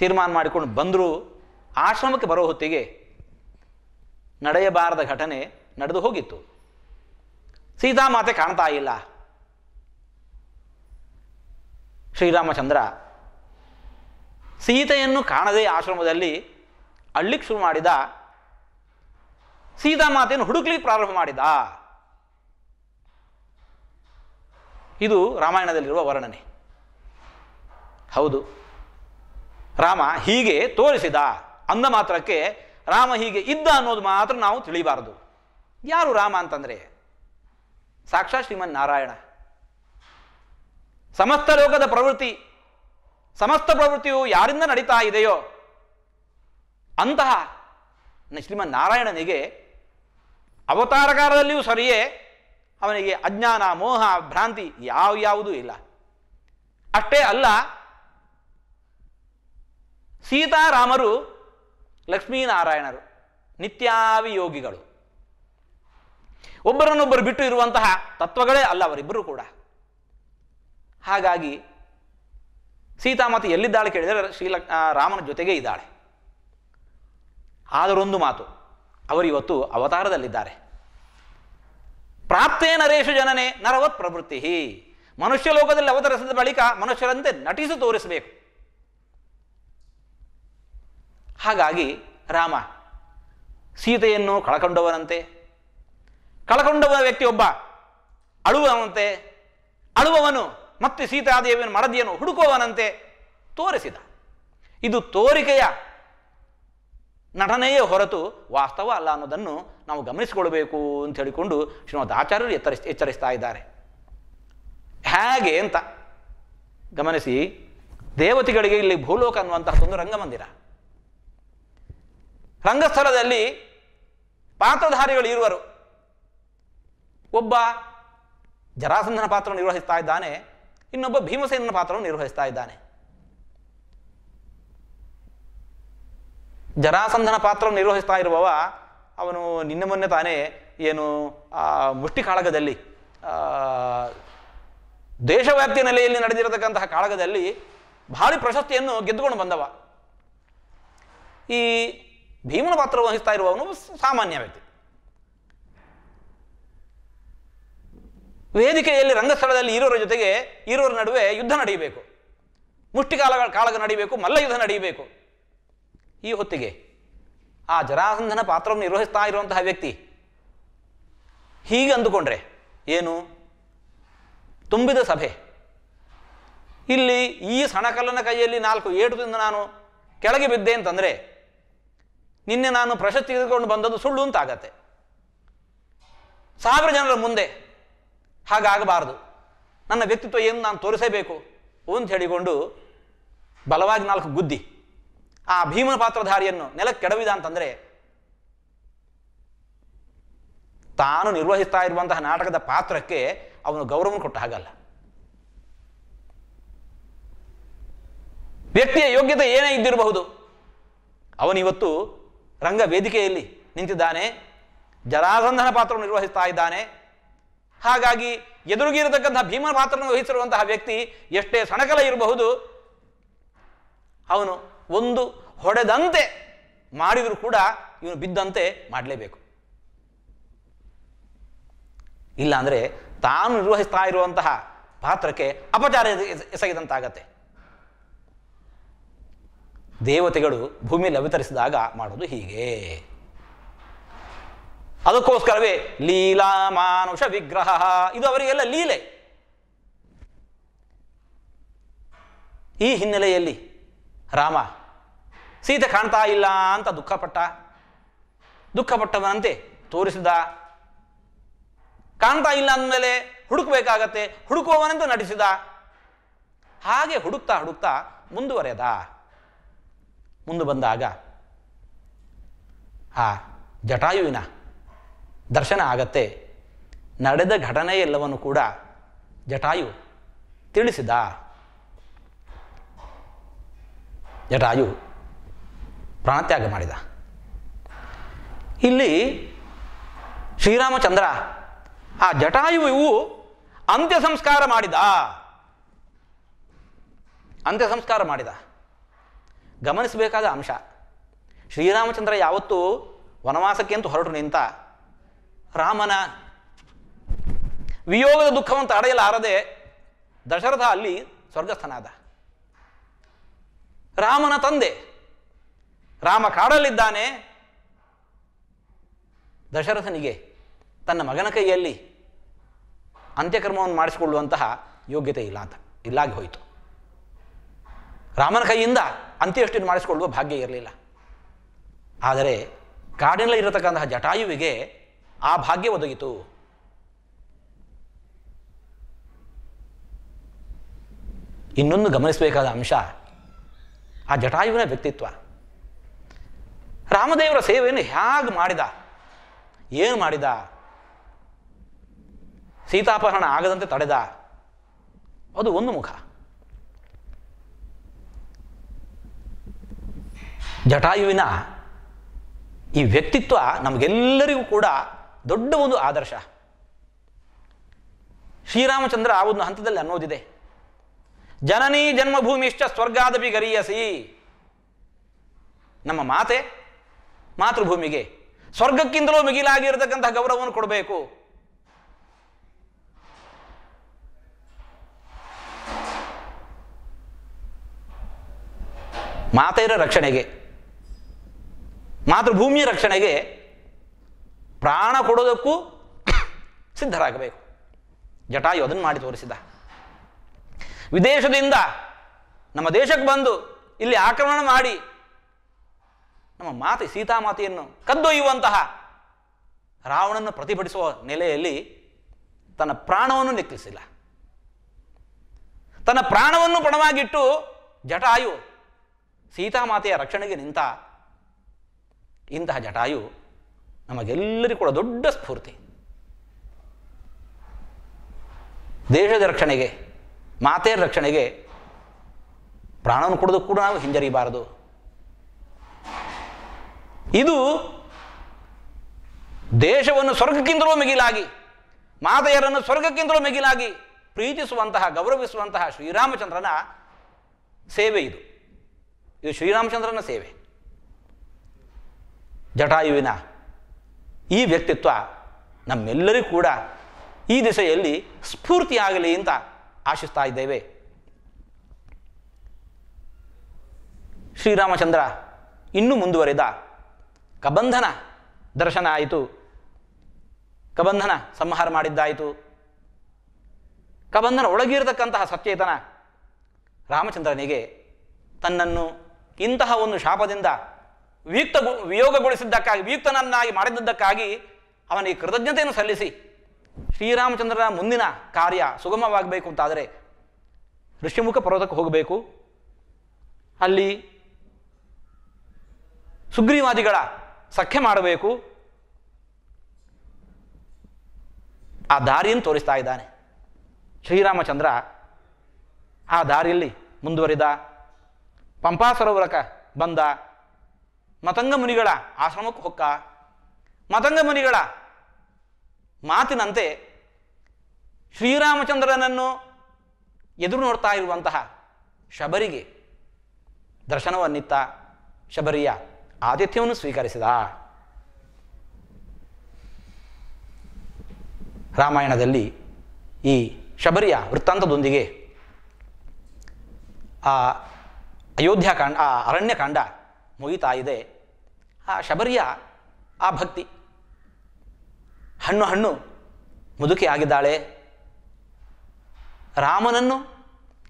ತೀರ್ಮಾನ ಮಾಡಿಕೊಂಡು ಬಂದರೂ ಆಶ್ರಮಕ್ಕೆ ಬರೋ ಹೊತ್ತಿಗೆ ನಡೆಯಬಾರದ ಘಟನೆ ನಡೆದು ಹೋಗಿತ್ತು ಸೀತಾಮಾತೆ ಕಾಣ್ತಾ ಇಲ್ಲ ಶ್ರೀರಾಮಚಂದ್ರ ಸೀತೆಯನ್ನು ಕಾಣದೇ ಆಶ್ರಮದಲ್ಲಿ ಅಳ್ಳಿಕ್ಕೆ ಶುರು ಮಾಡಿದ ಸೀತಾಮಾತೆಯನ್ನು ಹುಡುಕ್ಲಿಕ್ಕೆ ಪ್ರಾರಂಭ ಮಾಡಿದ ಇದು ರಾಮಾಯಣದಲ್ಲಿರುವ ವರ್ಣನೆ ಹೌದು ರಾಮ ಹೀಗೆ ತೋರಿಸಿದ ಅಂದ ಮಾತ್ರಕ್ಕೆ ರಾಮ ಹೀಗೆ ಇದ್ದ ಅನ್ನೋದು ಮಾತ್ರ ನಾವು ತಿಳಿಬಾರದು ಯಾರು ರಾಮ ಅಂತಂದರೆ ಸಾಕ್ಷಾ ಶ್ರೀಮನ್ ನಾರಾಯಣ ಸಮಸ್ತ ಲೋಕದ ಪ್ರವೃತ್ತಿ ಸಮಸ್ತ ಪ್ರವೃತ್ತಿಯು ಯಾರಿಂದ ನಡೀತಾ ಇದೆಯೋ ಅಂತಹ ಶ್ರೀಮನ್ ನಾರಾಯಣನಿಗೆ ಅವತಾರಕಾರದಲ್ಲಿಯೂ ಸರಿಯೇ ಅವನಿಗೆ ಅಜ್ಞಾನ ಮೋಹ ಭ್ರಾಂತಿ ಯಾವ ಯಾವುದೂ ಇಲ್ಲ ಅಷ್ಟೇ ಅಲ್ಲ ಸೀತಾರಾಮರು ಲಕ್ಷ್ಮೀನಾರಾಯಣರು ನಿತ್ಯಾವಿಯೋಗಿಗಳು ಒಬ್ಬರನ್ನೊಬ್ಬರು ಬಿಟ್ಟು ಇರುವಂತಹ ತತ್ವಗಳೇ ಅಲ್ಲ ಅವರಿಬ್ಬರು ಕೂಡ ಹಾಗಾಗಿ ಸೀತಾಮಾತೆ ಎಲ್ಲಿದ್ದಾಳೆ ಕೇಳಿದರೆ ಶ್ರೀಲಕ್ ರಾಮನ ಜೊತೆಗೆ ಇದ್ದಾಳೆ ಆದರೊಂದು ಮಾತು ಅವರಿವತ್ತು ಅವತಾರದಲ್ಲಿದ್ದಾರೆ ಪ್ರಾಪ್ತೇ ನರೇಶು ಜನನೇ ನರವತ್ ಪ್ರವೃತ್ತಿ ಮನುಷ್ಯ ಲೋಕದಲ್ಲಿ ಅವತರಿಸಿದ ಬಳಿಕ ಮನುಷ್ಯರಂತೆ ನಟಿಸಿ ತೋರಿಸಬೇಕು ಹಾಗಾಗಿ ರಾಮ ಸೀತೆಯನ್ನು ಕಳಕೊಂಡವನಂತೆ ಕಳಕೊಂಡವ ವ್ಯಕ್ತಿಯೊಬ್ಬ ಅಳುವವಂತೆ ಅಳುವವನು ಮತ್ತೆ ಸೀತಾದೇವಿಯನ್ನು ಮಡದಿಯನ್ನು ಹುಡುಕುವವನಂತೆ ತೋರಿಸಿದ ಇದು ತೋರಿಕೆಯ ನಟನೆಯೇ ಹೊರತು ವಾಸ್ತವ ಅಲ್ಲ ಅನ್ನೋದನ್ನು ನಾವು ಗಮನಿಸಿಕೊಳ್ಬೇಕು ಅಂತ ಹೇಳಿಕೊಂಡು ಶ್ರೀಮದ್ ಆಚಾರ್ಯರು ಎತ್ತರಿಸ್ ಎಚ್ಚರಿಸ್ತಾ ಇದ್ದಾರೆ ಹೇಗೆ ಅಂತ ಗಮನಿಸಿ ದೇವತೆಗಳಿಗೆ ಇಲ್ಲಿ ಭೂಲೋಕ ಅನ್ನುವಂತಹ ಒಂದು ರಂಗಮಂದಿರ ರಂಗಸ್ಥಳದಲ್ಲಿ ಪಾತ್ರಧಾರಿಗಳು ಇರುವರು ಒಬ್ಬ ಜರಾಸಂಧನ ಪಾತ್ರವನ್ನು ನಿರ್ವಹಿಸ್ತಾ ಇದ್ದಾನೆ ಇನ್ನೊಬ್ಬ ಭೀಮಸೇನನ ಪಾತ್ರವನ್ನು ನಿರ್ವಹಿಸ್ತಾ ಇದ್ದಾನೆ ಜರಾಸಂಧನ ಪಾತ್ರವನ್ನು ನಿರ್ವಹಿಸ್ತಾ ಇರುವವ ಅವನು ನಿನ್ನೆ ಮೊನ್ನೆ ತಾನೇ ಏನು ಆ ಮುಷ್ಟಿ ಕಾಳಗದಲ್ಲಿ ದೇಶವ್ಯಾಪ್ತಿಯ ನೆಲೆಯಲ್ಲಿ ನಡೆದಿರತಕ್ಕಂತಹ ಕಾಳಗದಲ್ಲಿ ಭಾರಿ ಪ್ರಶಸ್ತಿಯನ್ನು ಗೆದ್ದುಕೊಂಡು ಬಂದವ ಈ ಭೀಮನ ಪಾತ್ರ ವಹಿಸ್ತಾ ಇರುವವನು ಸಾಮಾನ್ಯ ವ್ಯಕ್ತಿ ವೇದಿಕೆಯಲ್ಲಿ ರಂಗಸ್ಥಳದಲ್ಲಿ ಇರೋರ ಜೊತೆಗೆ ಇರೋರ ನಡುವೆ ಯುದ್ಧ ನಡೆಯಬೇಕು ಮುಷ್ಟಿಕಾಲಗಳ ಕಾಳಗ ನಡೀಬೇಕು ಮಲ್ಲ ಯುದ್ಧ ನಡೆಯಬೇಕು ಈ ಹೊತ್ತಿಗೆ ಆ ಜರಾಸಂಧನ ಪಾತ್ರವನ್ನು ನಿರ್ವಹಿಸ್ತಾ ಇರುವಂತಹ ವ್ಯಕ್ತಿ ಹೀಗೆ ಅಂದುಕೊಂಡ್ರೆ ಏನು ತುಂಬಿದ ಸಭೆ ಇಲ್ಲಿ ಈ ಸಣಕಲ್ಲನ ಕೈಯಲ್ಲಿ ನಾಲ್ಕು ಏಟುದಿಂದ ನಾನು ಕೆಳಗೆ ಬಿದ್ದೆ ಅಂತಂದರೆ ನಿನ್ನೆ ನಾನು ಪ್ರಶಸ್ತಿ ತೆಗೆದುಕೊಂಡು ಬಂದದ್ದು ಸುಳ್ಳು ಅಂತಾಗತ್ತೆ ಸಾವಿರ ಜನರ ಮುಂದೆ ಹಾಗಾಗಬಾರದು ನನ್ನ ವ್ಯಕ್ತಿತ್ವ ಏನು ನಾನು ತೋರಿಸಬೇಕು ಅಂತ ಹೇಳಿಕೊಂಡು ಬಲವಾಗಿ ನಾಲ್ಕು ಗುದ್ದಿ ಆ ಭೀಮನ ಪಾತ್ರಧಾರಿಯನ್ನು ನೆಲಕ್ಕೆ ಕೆಡವಿದ ಅಂತಂದರೆ ತಾನು ನಿರ್ವಹಿಸ್ತಾ ಇರುವಂತಹ ನಾಟಕದ ಪಾತ್ರಕ್ಕೆ ಅವನು ಗೌರವ ಕೊಟ್ಟ ಹಾಗಲ್ಲ ವ್ಯಕ್ತಿಯ ಯೋಗ್ಯತೆ ಏನೇ ಇದ್ದಿರಬಹುದು ಅವನಿವತ್ತು ರಂಗ ವೇದಿಕೆಯಲ್ಲಿ ನಿಂತಿದ್ದಾನೆ ಜರಾಸಂಧನ ಪಾತ್ರವನ್ನು ನಿರ್ವಹಿಸ್ತಾ ಇದ್ದಾನೆ ಹಾಗಾಗಿ ಎದುರುಗಿರತಕ್ಕಂತಹ ಭೀಮನ ಪಾತ್ರವನ್ನು ವಹಿಸಿರುವಂತಹ ವ್ಯಕ್ತಿ ಎಷ್ಟೇ ಸಣಕಲ ಇರಬಹುದು ಅವನು ಒಂದು ಹೊಡೆದಂತೆ ಮಾಡಿದರೂ ಕೂಡ ಇವನು ಬಿದ್ದಂತೆ ಮಾಡಲೇಬೇಕು ಇಲ್ಲಾಂದರೆ ತಾನು ನಿರ್ವಹಿಸ್ತಾ ಇರುವಂತಹ ಪಾತ್ರಕ್ಕೆ ಅಪಚಾರ ಎಸಗಿದಂತಾಗತ್ತೆ ದೇವತೆಗಳು ಭೂಮಿಯಲ್ಲಿ ಅವತರಿಸಿದಾಗ ಮಾಡೋದು ಹೀಗೆ ಅದಕ್ಕೋಸ್ಕರವೇ ಲೀಲಾ ಮಾನುಷ ವಿಗ್ರಹ ಇದು ಅವರಿಗೆಲ್ಲ ಲೀಲೆ ಈ ಹಿನ್ನೆಲೆಯಲ್ಲಿ ರಾಮ ಸೀತೆ ಕಾಣ್ತಾ ಇಲ್ಲ ಅಂತ ದುಃಖಪಟ್ಟ ದುಃಖಪಟ್ಟವನಂತೆ ತೋರಿಸಿದ ಕಾಣ್ತಾ ಇಲ್ಲ ಅಂದಮೇಲೆ ಹುಡುಕ್ಬೇಕಾಗತ್ತೆ ಹುಡುಕುವವನಂತೂ ನಟಿಸಿದ ಹಾಗೆ ಹುಡುಕ್ತಾ ಹುಡುಕ್ತಾ ಮುಂದುವರೆದ ಮುಂದೆ ಬಂದಾಗ ಆ ಜಟಾಯುವಿನ ದರ್ಶನ ಆಗತ್ತೆ ನಡೆದ ಘಟನೆ ಎಲ್ಲವನ್ನು ಕೂಡ ಜಟಾಯು ತಿಳಿಸಿದ ಜಟಾಯು ಪ್ರಾಣತ್ಯಾಗ ಮಾಡಿದ ಇಲ್ಲಿ ಶ್ರೀರಾಮಚಂದ್ರ ಆ ಜಟಾಯು ಇವು ಅಂತ್ಯ ಸಂಸ್ಕಾರ ಮಾಡಿದ ಅಂತ್ಯ ಸಂಸ್ಕಾರ ಮಾಡಿದ ಗಮನಿಸಬೇಕಾದ ಅಂಶ ಶ್ರೀರಾಮಚಂದ್ರ ಯಾವತ್ತೂ ವನವಾಸಕ್ಕೆ ಅಂತ ಹೊರಟು ನಿಂತ ರಾಮನ ವಿಯೋಗದ ದುಃಖವನ್ನು ತಡೆಯಲಾರದೆ ದಶರಥ ಅಲ್ಲಿ ಸ್ವರ್ಗಸ್ಥನಾದ ರಾಮನ ತಂದೆ ರಾಮ ಕಾಡಲ್ಲಿದ್ದಾನೆ ದಶರಥನಿಗೆ ತನ್ನ ಮಗನ ಕೈಯಲ್ಲಿ ಅಂತ್ಯಕ್ರಮವನ್ನು ಮಾಡಿಸಿಕೊಳ್ಳುವಂತಹ ಯೋಗ್ಯತೆ ಇಲ್ಲ ಅಂತ ಇಲ್ಲಾಗಿ ಹೋಯಿತು ರಾಮನ ಕೈಯಿಂದ ಅಂತ್ಯಷ್ಟಿನ ಮಾಡಿಸಿಕೊಳ್ಳುವ ಭಾಗ್ಯ ಇರಲಿಲ್ಲ ಆದರೆ ಕಾಡಿನಲ್ಲಿ ಇರತಕ್ಕಂತಹ ಜಟಾಯುವಿಗೆ ಆ ಭಾಗ್ಯ ಒದಗಿತು ಇನ್ನೊಂದು ಗಮನಿಸಬೇಕಾದ ಅಂಶ ಆ ಜಟಾಯುವಿನ ವ್ಯಕ್ತಿತ್ವ ರಾಮದೇವರ ಸೇವೆಯನ್ನು ಹೇಗೆ ಮಾಡಿದ ಏನು ಮಾಡಿದ ಸೀತಾಪಹರಣ ಆಗದಂತೆ ತಡೆದ ಅದು ಒಂದು ಮುಖ ಜಟಾಯುವಿನ ಈ ವ್ಯಕ್ತಿತ್ವ ನಮಗೆಲ್ಲರಿಗೂ ಕೂಡ ದೊಡ್ಡ ಒಂದು ಆದರ್ಶ ಶ್ರೀರಾಮಚಂದ್ರ ಆ ಒಂದು ಹಂತದಲ್ಲಿ ಅನ್ನೋದಿದೆ ಜನನಿ ಜನ್ಮಭೂಮಿಶ್ಚ ಸ್ವರ್ಗಾದಪಿ ಗರಿಯಸಿ ನಮ್ಮ ಮಾತೆ ಮಾತೃಭೂಮಿಗೆ ಸ್ವರ್ಗಕ್ಕಿಂತಲೂ ಮಿಗಿಲಾಗಿರತಕ್ಕಂತಹ ಗೌರವವನ್ನು ಕೊಡಬೇಕು ಮಾತೆಯರ ರಕ್ಷಣೆಗೆ ಮಾತೃಭೂಮಿಯ ರಕ್ಷಣೆಗೆ ಪ್ರಾಣ ಕೊಡೋದಕ್ಕೂ ಸಿದ್ಧರಾಗಬೇಕು ಜಟಾಯು ಅದನ್ನು ಮಾಡಿ ತೋರಿಸಿದ ವಿದೇಶದಿಂದ ನಮ್ಮ ದೇಶಕ್ಕೆ ಬಂದು ಇಲ್ಲಿ ಆಕ್ರಮಣ ಮಾಡಿ ನಮ್ಮ ಮಾತೆ ಸೀತಾಮಾತೆಯನ್ನು ಕದ್ದೊಯ್ಯುವಂತಹ ರಾವಣನ್ನು ಪ್ರತಿಭಟಿಸುವ ನೆಲೆಯಲ್ಲಿ ತನ್ನ ಪ್ರಾಣವನ್ನು ನಿಕ್ಕಿಸಿಲ್ಲ ತನ್ನ ಪ್ರಾಣವನ್ನು ಪಣವಾಗಿಟ್ಟು ಜಟಾಯು ಸೀತಾಮಾತೆಯ ರಕ್ಷಣೆಗೆ ನಿಂತ ಇಂತಹ ಜಟಾಯು ನಮಗೆಲ್ಲರಿಗೂ ಕೂಡ ದೊಡ್ಡ ಸ್ಫೂರ್ತಿ ದೇಶದ ರಕ್ಷಣೆಗೆ ಮಾತೆಯ ರಕ್ಷಣೆಗೆ ಪ್ರಾಣವನ್ನು ಕೊಡೋದು ಕೂಡ ನಾವು ಹಿಂಜರಿಬಾರದು ಇದು ದೇಶವನ್ನು ಸ್ವರ್ಗಕ್ಕಿಂತಲೂ ಮಿಗಿಲಾಗಿ ಮಾತೆಯರನ್ನು ಸ್ವರ್ಗಕ್ಕಿಂತಲೂ ಮಿಗಿಲಾಗಿ ಪ್ರೀತಿಸುವಂತಹ ಗೌರವಿಸುವಂತಹ ಶ್ರೀರಾಮಚಂದ್ರನ ಸೇವೆ ಇದು ಇದು ಶ್ರೀರಾಮಚಂದ್ರನ ಸೇವೆ ಜಟಾಯುವಿನ ಈ ವ್ಯಕ್ತಿತ್ವ ನಮ್ಮೆಲ್ಲರಿಗೂ ಕೂಡ ಈ ದಿಸೆಯಲ್ಲಿ ಸ್ಫೂರ್ತಿಯಾಗಲಿ ಅಂತ ಆಶಿಸ್ತಾ ಇದ್ದೇವೆ ಶ್ರೀರಾಮಚಂದ್ರ ಇನ್ನೂ ಮುಂದುವರೆದ ಕಬಂಧನ ದರ್ಶನ ಆಯಿತು ಕಬಂಧನ ಸಂಹಾರ ಮಾಡಿದ್ದಾಯಿತು ಕಬಂಧನ ಒಳಗಿರತಕ್ಕಂತಹ ಸಚೇತನ ರಾಮಚಂದ್ರನಿಗೆ ತನ್ನನ್ನು ಇಂತಹ ಒಂದು ಶಾಪದಿಂದ ವಿಯುಕ್ತ ವಿಯೋಗಗೊಳಿಸಿದ್ದಕ್ಕಾಗಿ ವಿಯುಕ್ತನನ್ನಾಗಿ ಮಾಡಿದ್ದಕ್ಕಾಗಿ ಅವನಿಗೆ ಕೃತಜ್ಞತೆಯನ್ನು ಸಲ್ಲಿಸಿ ಶ್ರೀರಾಮಚಂದ್ರನ ಮುಂದಿನ ಕಾರ್ಯ ಸುಗಮವಾಗಬೇಕು ಅಂತಾದರೆ ಋಷಿಮುಖ ಪರ್ವತಕ್ಕೆ ಹೋಗಬೇಕು ಅಲ್ಲಿ ಸುಗ್ರೀವಾದಿಗಳ ಸಖ್ಯ ಮಾಡಬೇಕು ಆ ದಾರಿಯನ್ನು ತೋರಿಸ್ತಾ ಇದ್ದಾನೆ ಶ್ರೀರಾಮಚಂದ್ರ ಆ ದಾರಿಯಲ್ಲಿ ಮುಂದುವರಿದ ಸರೋವರಕ ಬಂದ ಮತಂಗ ಮುನಿಗಳ ಆಶ್ರಮಕ್ಕೆ ಹೊಕ್ಕ ಮತಂಗ ಮುನಿಗಳ ಮಾತಿನಂತೆ ಶ್ರೀರಾಮಚಂದ್ರನನ್ನು ಎದುರು ನೋಡ್ತಾ ಇರುವಂತಹ ಶಬರಿಗೆ ದರ್ಶನವನ್ನಿತ್ತ ಶಬರಿಯ ಆತಿಥ್ಯವನ್ನು ಸ್ವೀಕರಿಸಿದ ರಾಮಾಯಣದಲ್ಲಿ ಈ ಶಬರಿಯ ವೃತ್ತಾಂತದೊಂದಿಗೆ ಆ ಅಯೋಧ್ಯಾಕಾಂಡ ಆ ಅರಣ್ಯಕಾಂಡ ಮುಗಿತಾ ಇದೆ ಆ ಶಬರಿಯ ಆ ಭಕ್ತಿ ಹಣ್ಣು ಹಣ್ಣು ಮುದುಕಿ ಆಗಿದ್ದಾಳೆ ರಾಮನನ್ನು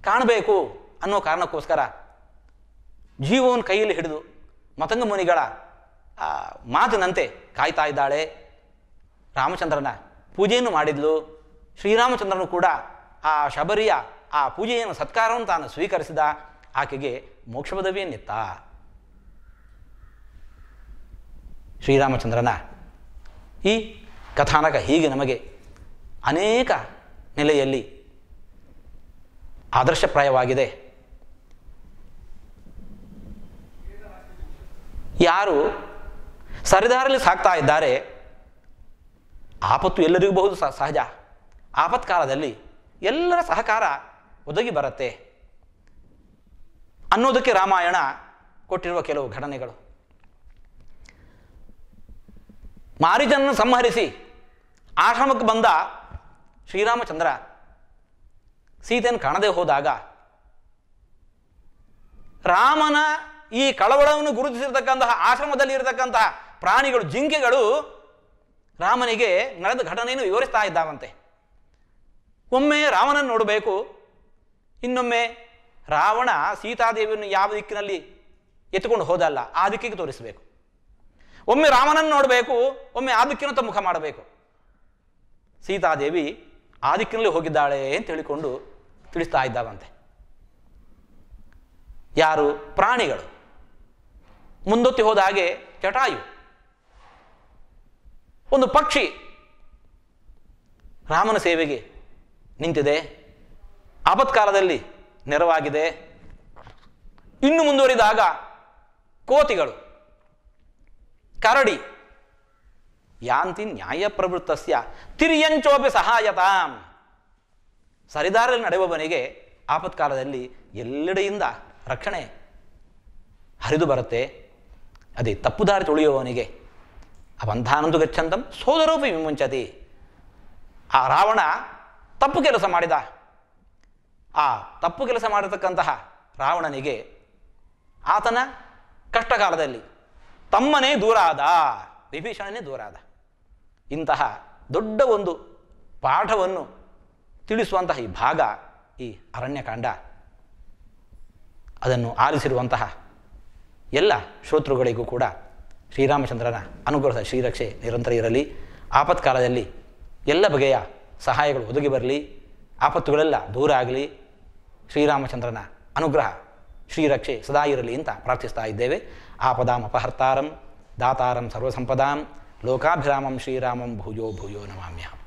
ಕಾಣಬೇಕು ಅನ್ನೋ ಕಾರಣಕ್ಕೋಸ್ಕರ ಜೀವವನ್ನು ಕೈಯಲ್ಲಿ ಹಿಡಿದು ಮತಂಗ ಮುನಿಗಳ ಮಾತಿನಂತೆ ಕಾಯ್ತಾ ಇದ್ದಾಳೆ ರಾಮಚಂದ್ರನ ಪೂಜೆಯನ್ನು ಮಾಡಿದ್ಲು ಶ್ರೀರಾಮಚಂದ್ರನು ಕೂಡ ಆ ಶಬರಿಯ ಆ ಪೂಜೆಯನ್ನು ಸತ್ಕಾರವನ್ನು ತಾನು ಸ್ವೀಕರಿಸಿದ ಆಕೆಗೆ ಮೋಕ್ಷ ಪದವಿಯನ್ನಿತ್ತ ಶ್ರೀರಾಮಚಂದ್ರನ ಈ ಕಥಾನಕ ಹೀಗೆ ನಮಗೆ ಅನೇಕ ನೆಲೆಯಲ್ಲಿ ಆದರ್ಶಪ್ರಾಯವಾಗಿದೆ ಯಾರು ಸರಿದಾರಲ್ಲಿ ಸಾಕ್ತಾ ಇದ್ದಾರೆ ಆಪತ್ತು ಎಲ್ಲರಿಗೂ ಬಹುದು ಸಹಜ ಆಪತ್ಕಾಲದಲ್ಲಿ ಎಲ್ಲರ ಸಹಕಾರ ಒದಗಿ ಬರುತ್ತೆ ಅನ್ನೋದಕ್ಕೆ ರಾಮಾಯಣ ಕೊಟ್ಟಿರುವ ಕೆಲವು ಘಟನೆಗಳು ಮಾರಿಜನನ್ನು ಸಂಹರಿಸಿ ಆಶ್ರಮಕ್ಕೆ ಬಂದ ಶ್ರೀರಾಮಚಂದ್ರ ಸೀತೆಯನ್ನು ಕಾಣದೆ ಹೋದಾಗ ರಾಮನ ಈ ಕಳವಳವನ್ನು ಗುರುತಿಸಿರ್ತಕ್ಕಂತಹ ಆಶ್ರಮದಲ್ಲಿ ಇರತಕ್ಕಂತಹ ಪ್ರಾಣಿಗಳು ಜಿಂಕೆಗಳು ರಾಮನಿಗೆ ನಡೆದ ಘಟನೆಯನ್ನು ವಿವರಿಸ್ತಾ ಇದ್ದಾವಂತೆ ಒಮ್ಮೆ ರಾಮನನ್ನು ನೋಡಬೇಕು ಇನ್ನೊಮ್ಮೆ ರಾವಣ ಸೀತಾದೇವಿಯನ್ನು ಯಾವ ದಿಕ್ಕಿನಲ್ಲಿ ಎತ್ತುಕೊಂಡು ಹೋದಲ್ಲ ಆ ದಿಕ್ಕಿಗೆ ತೋರಿಸಬೇಕು ಒಮ್ಮೆ ರಾಮನನ್ನು ನೋಡಬೇಕು ಒಮ್ಮೆ ಆದಿಕ್ಕಿನತ್ತ ಮುಖ ಮಾಡಬೇಕು ಸೀತಾದೇವಿ ಆದಿಕ್ಕಿನಲ್ಲಿ ಹೋಗಿದ್ದಾಳೆ ಅಂತ ಹೇಳಿಕೊಂಡು ತಿಳಿಸ್ತಾ ಇದ್ದಾವಂತೆ ಯಾರು ಪ್ರಾಣಿಗಳು ಮುಂದೊತ್ತಿ ಹೋದ ಹಾಗೆ ಚಟಾಯು ಒಂದು ಪಕ್ಷಿ ರಾಮನ ಸೇವೆಗೆ ನಿಂತಿದೆ ಆಪತ್ಕಾಲದಲ್ಲಿ ನೆರವಾಗಿದೆ ಇನ್ನು ಮುಂದುವರಿದಾಗ ಕೋತಿಗಳು ಕರಡಿ ಯಾಂತಿ ನ್ಯಾಯ ತಿರಿಯಂಚೋಪಿ ಸಹಾಯತಾಂ ಸರಿದಾರಲ್ಲಿ ನಡೆಯುವವನಿಗೆ ಆಪತ್ಕಾಲದಲ್ಲಿ ಎಲ್ಲೆಡೆಯಿಂದ ರಕ್ಷಣೆ ಹರಿದು ಬರುತ್ತೆ ಅದೇ ತಪ್ಪುದಾರಿ ದಾರಿ ತುಳಿಯುವವನಿಗೆ ಅವಂಧಾನಂದು ಗಚ್ಚಂತಂ ಸೋದರೂಪಿ ವಿಮುಂಚತಿ ಆ ರಾವಣ ತಪ್ಪು ಕೆಲಸ ಮಾಡಿದ ಆ ತಪ್ಪು ಕೆಲಸ ಮಾಡಿರತಕ್ಕಂತಹ ರಾವಣನಿಗೆ ಆತನ ಕಷ್ಟಕಾಲದಲ್ಲಿ ತಮ್ಮನೇ ದೂರ ಆದ ವಿಭೀಷಣನೇ ದೂರ ಆದ ಇಂತಹ ದೊಡ್ಡ ಒಂದು ಪಾಠವನ್ನು ತಿಳಿಸುವಂತಹ ಈ ಭಾಗ ಈ ಅರಣ್ಯಕಾಂಡ ಅದನ್ನು ಆರಿಸಿರುವಂತಹ ಎಲ್ಲ ಶ್ರೋತೃಗಳಿಗೂ ಕೂಡ ಶ್ರೀರಾಮಚಂದ್ರನ ಅನುಗ್ರಹದ ಶ್ರೀರಕ್ಷೆ ನಿರಂತರ ಇರಲಿ ಆಪತ್ಕಾಲದಲ್ಲಿ ಎಲ್ಲ ಬಗೆಯ ಸಹಾಯಗಳು ಒದಗಿ ಬರಲಿ ಆಪತ್ತುಗಳೆಲ್ಲ ದೂರ ಆಗಲಿ ಶ್ರೀರಾಮಚಂದ್ರನ ಅನುಗ್ರಹ ಶ್ರೀರಕ್ಷೆ ಸದಾ ಇರಲಿ ಅಂತ ಪ್ರಾರ್ಥಿಸ್ತಾ ಇದ್ದೇವೆ आपदा अपहर्ता दाता सर्वसंपदा लोकाभिरामम श्रीरामम भूयो भूयो नमाम्याम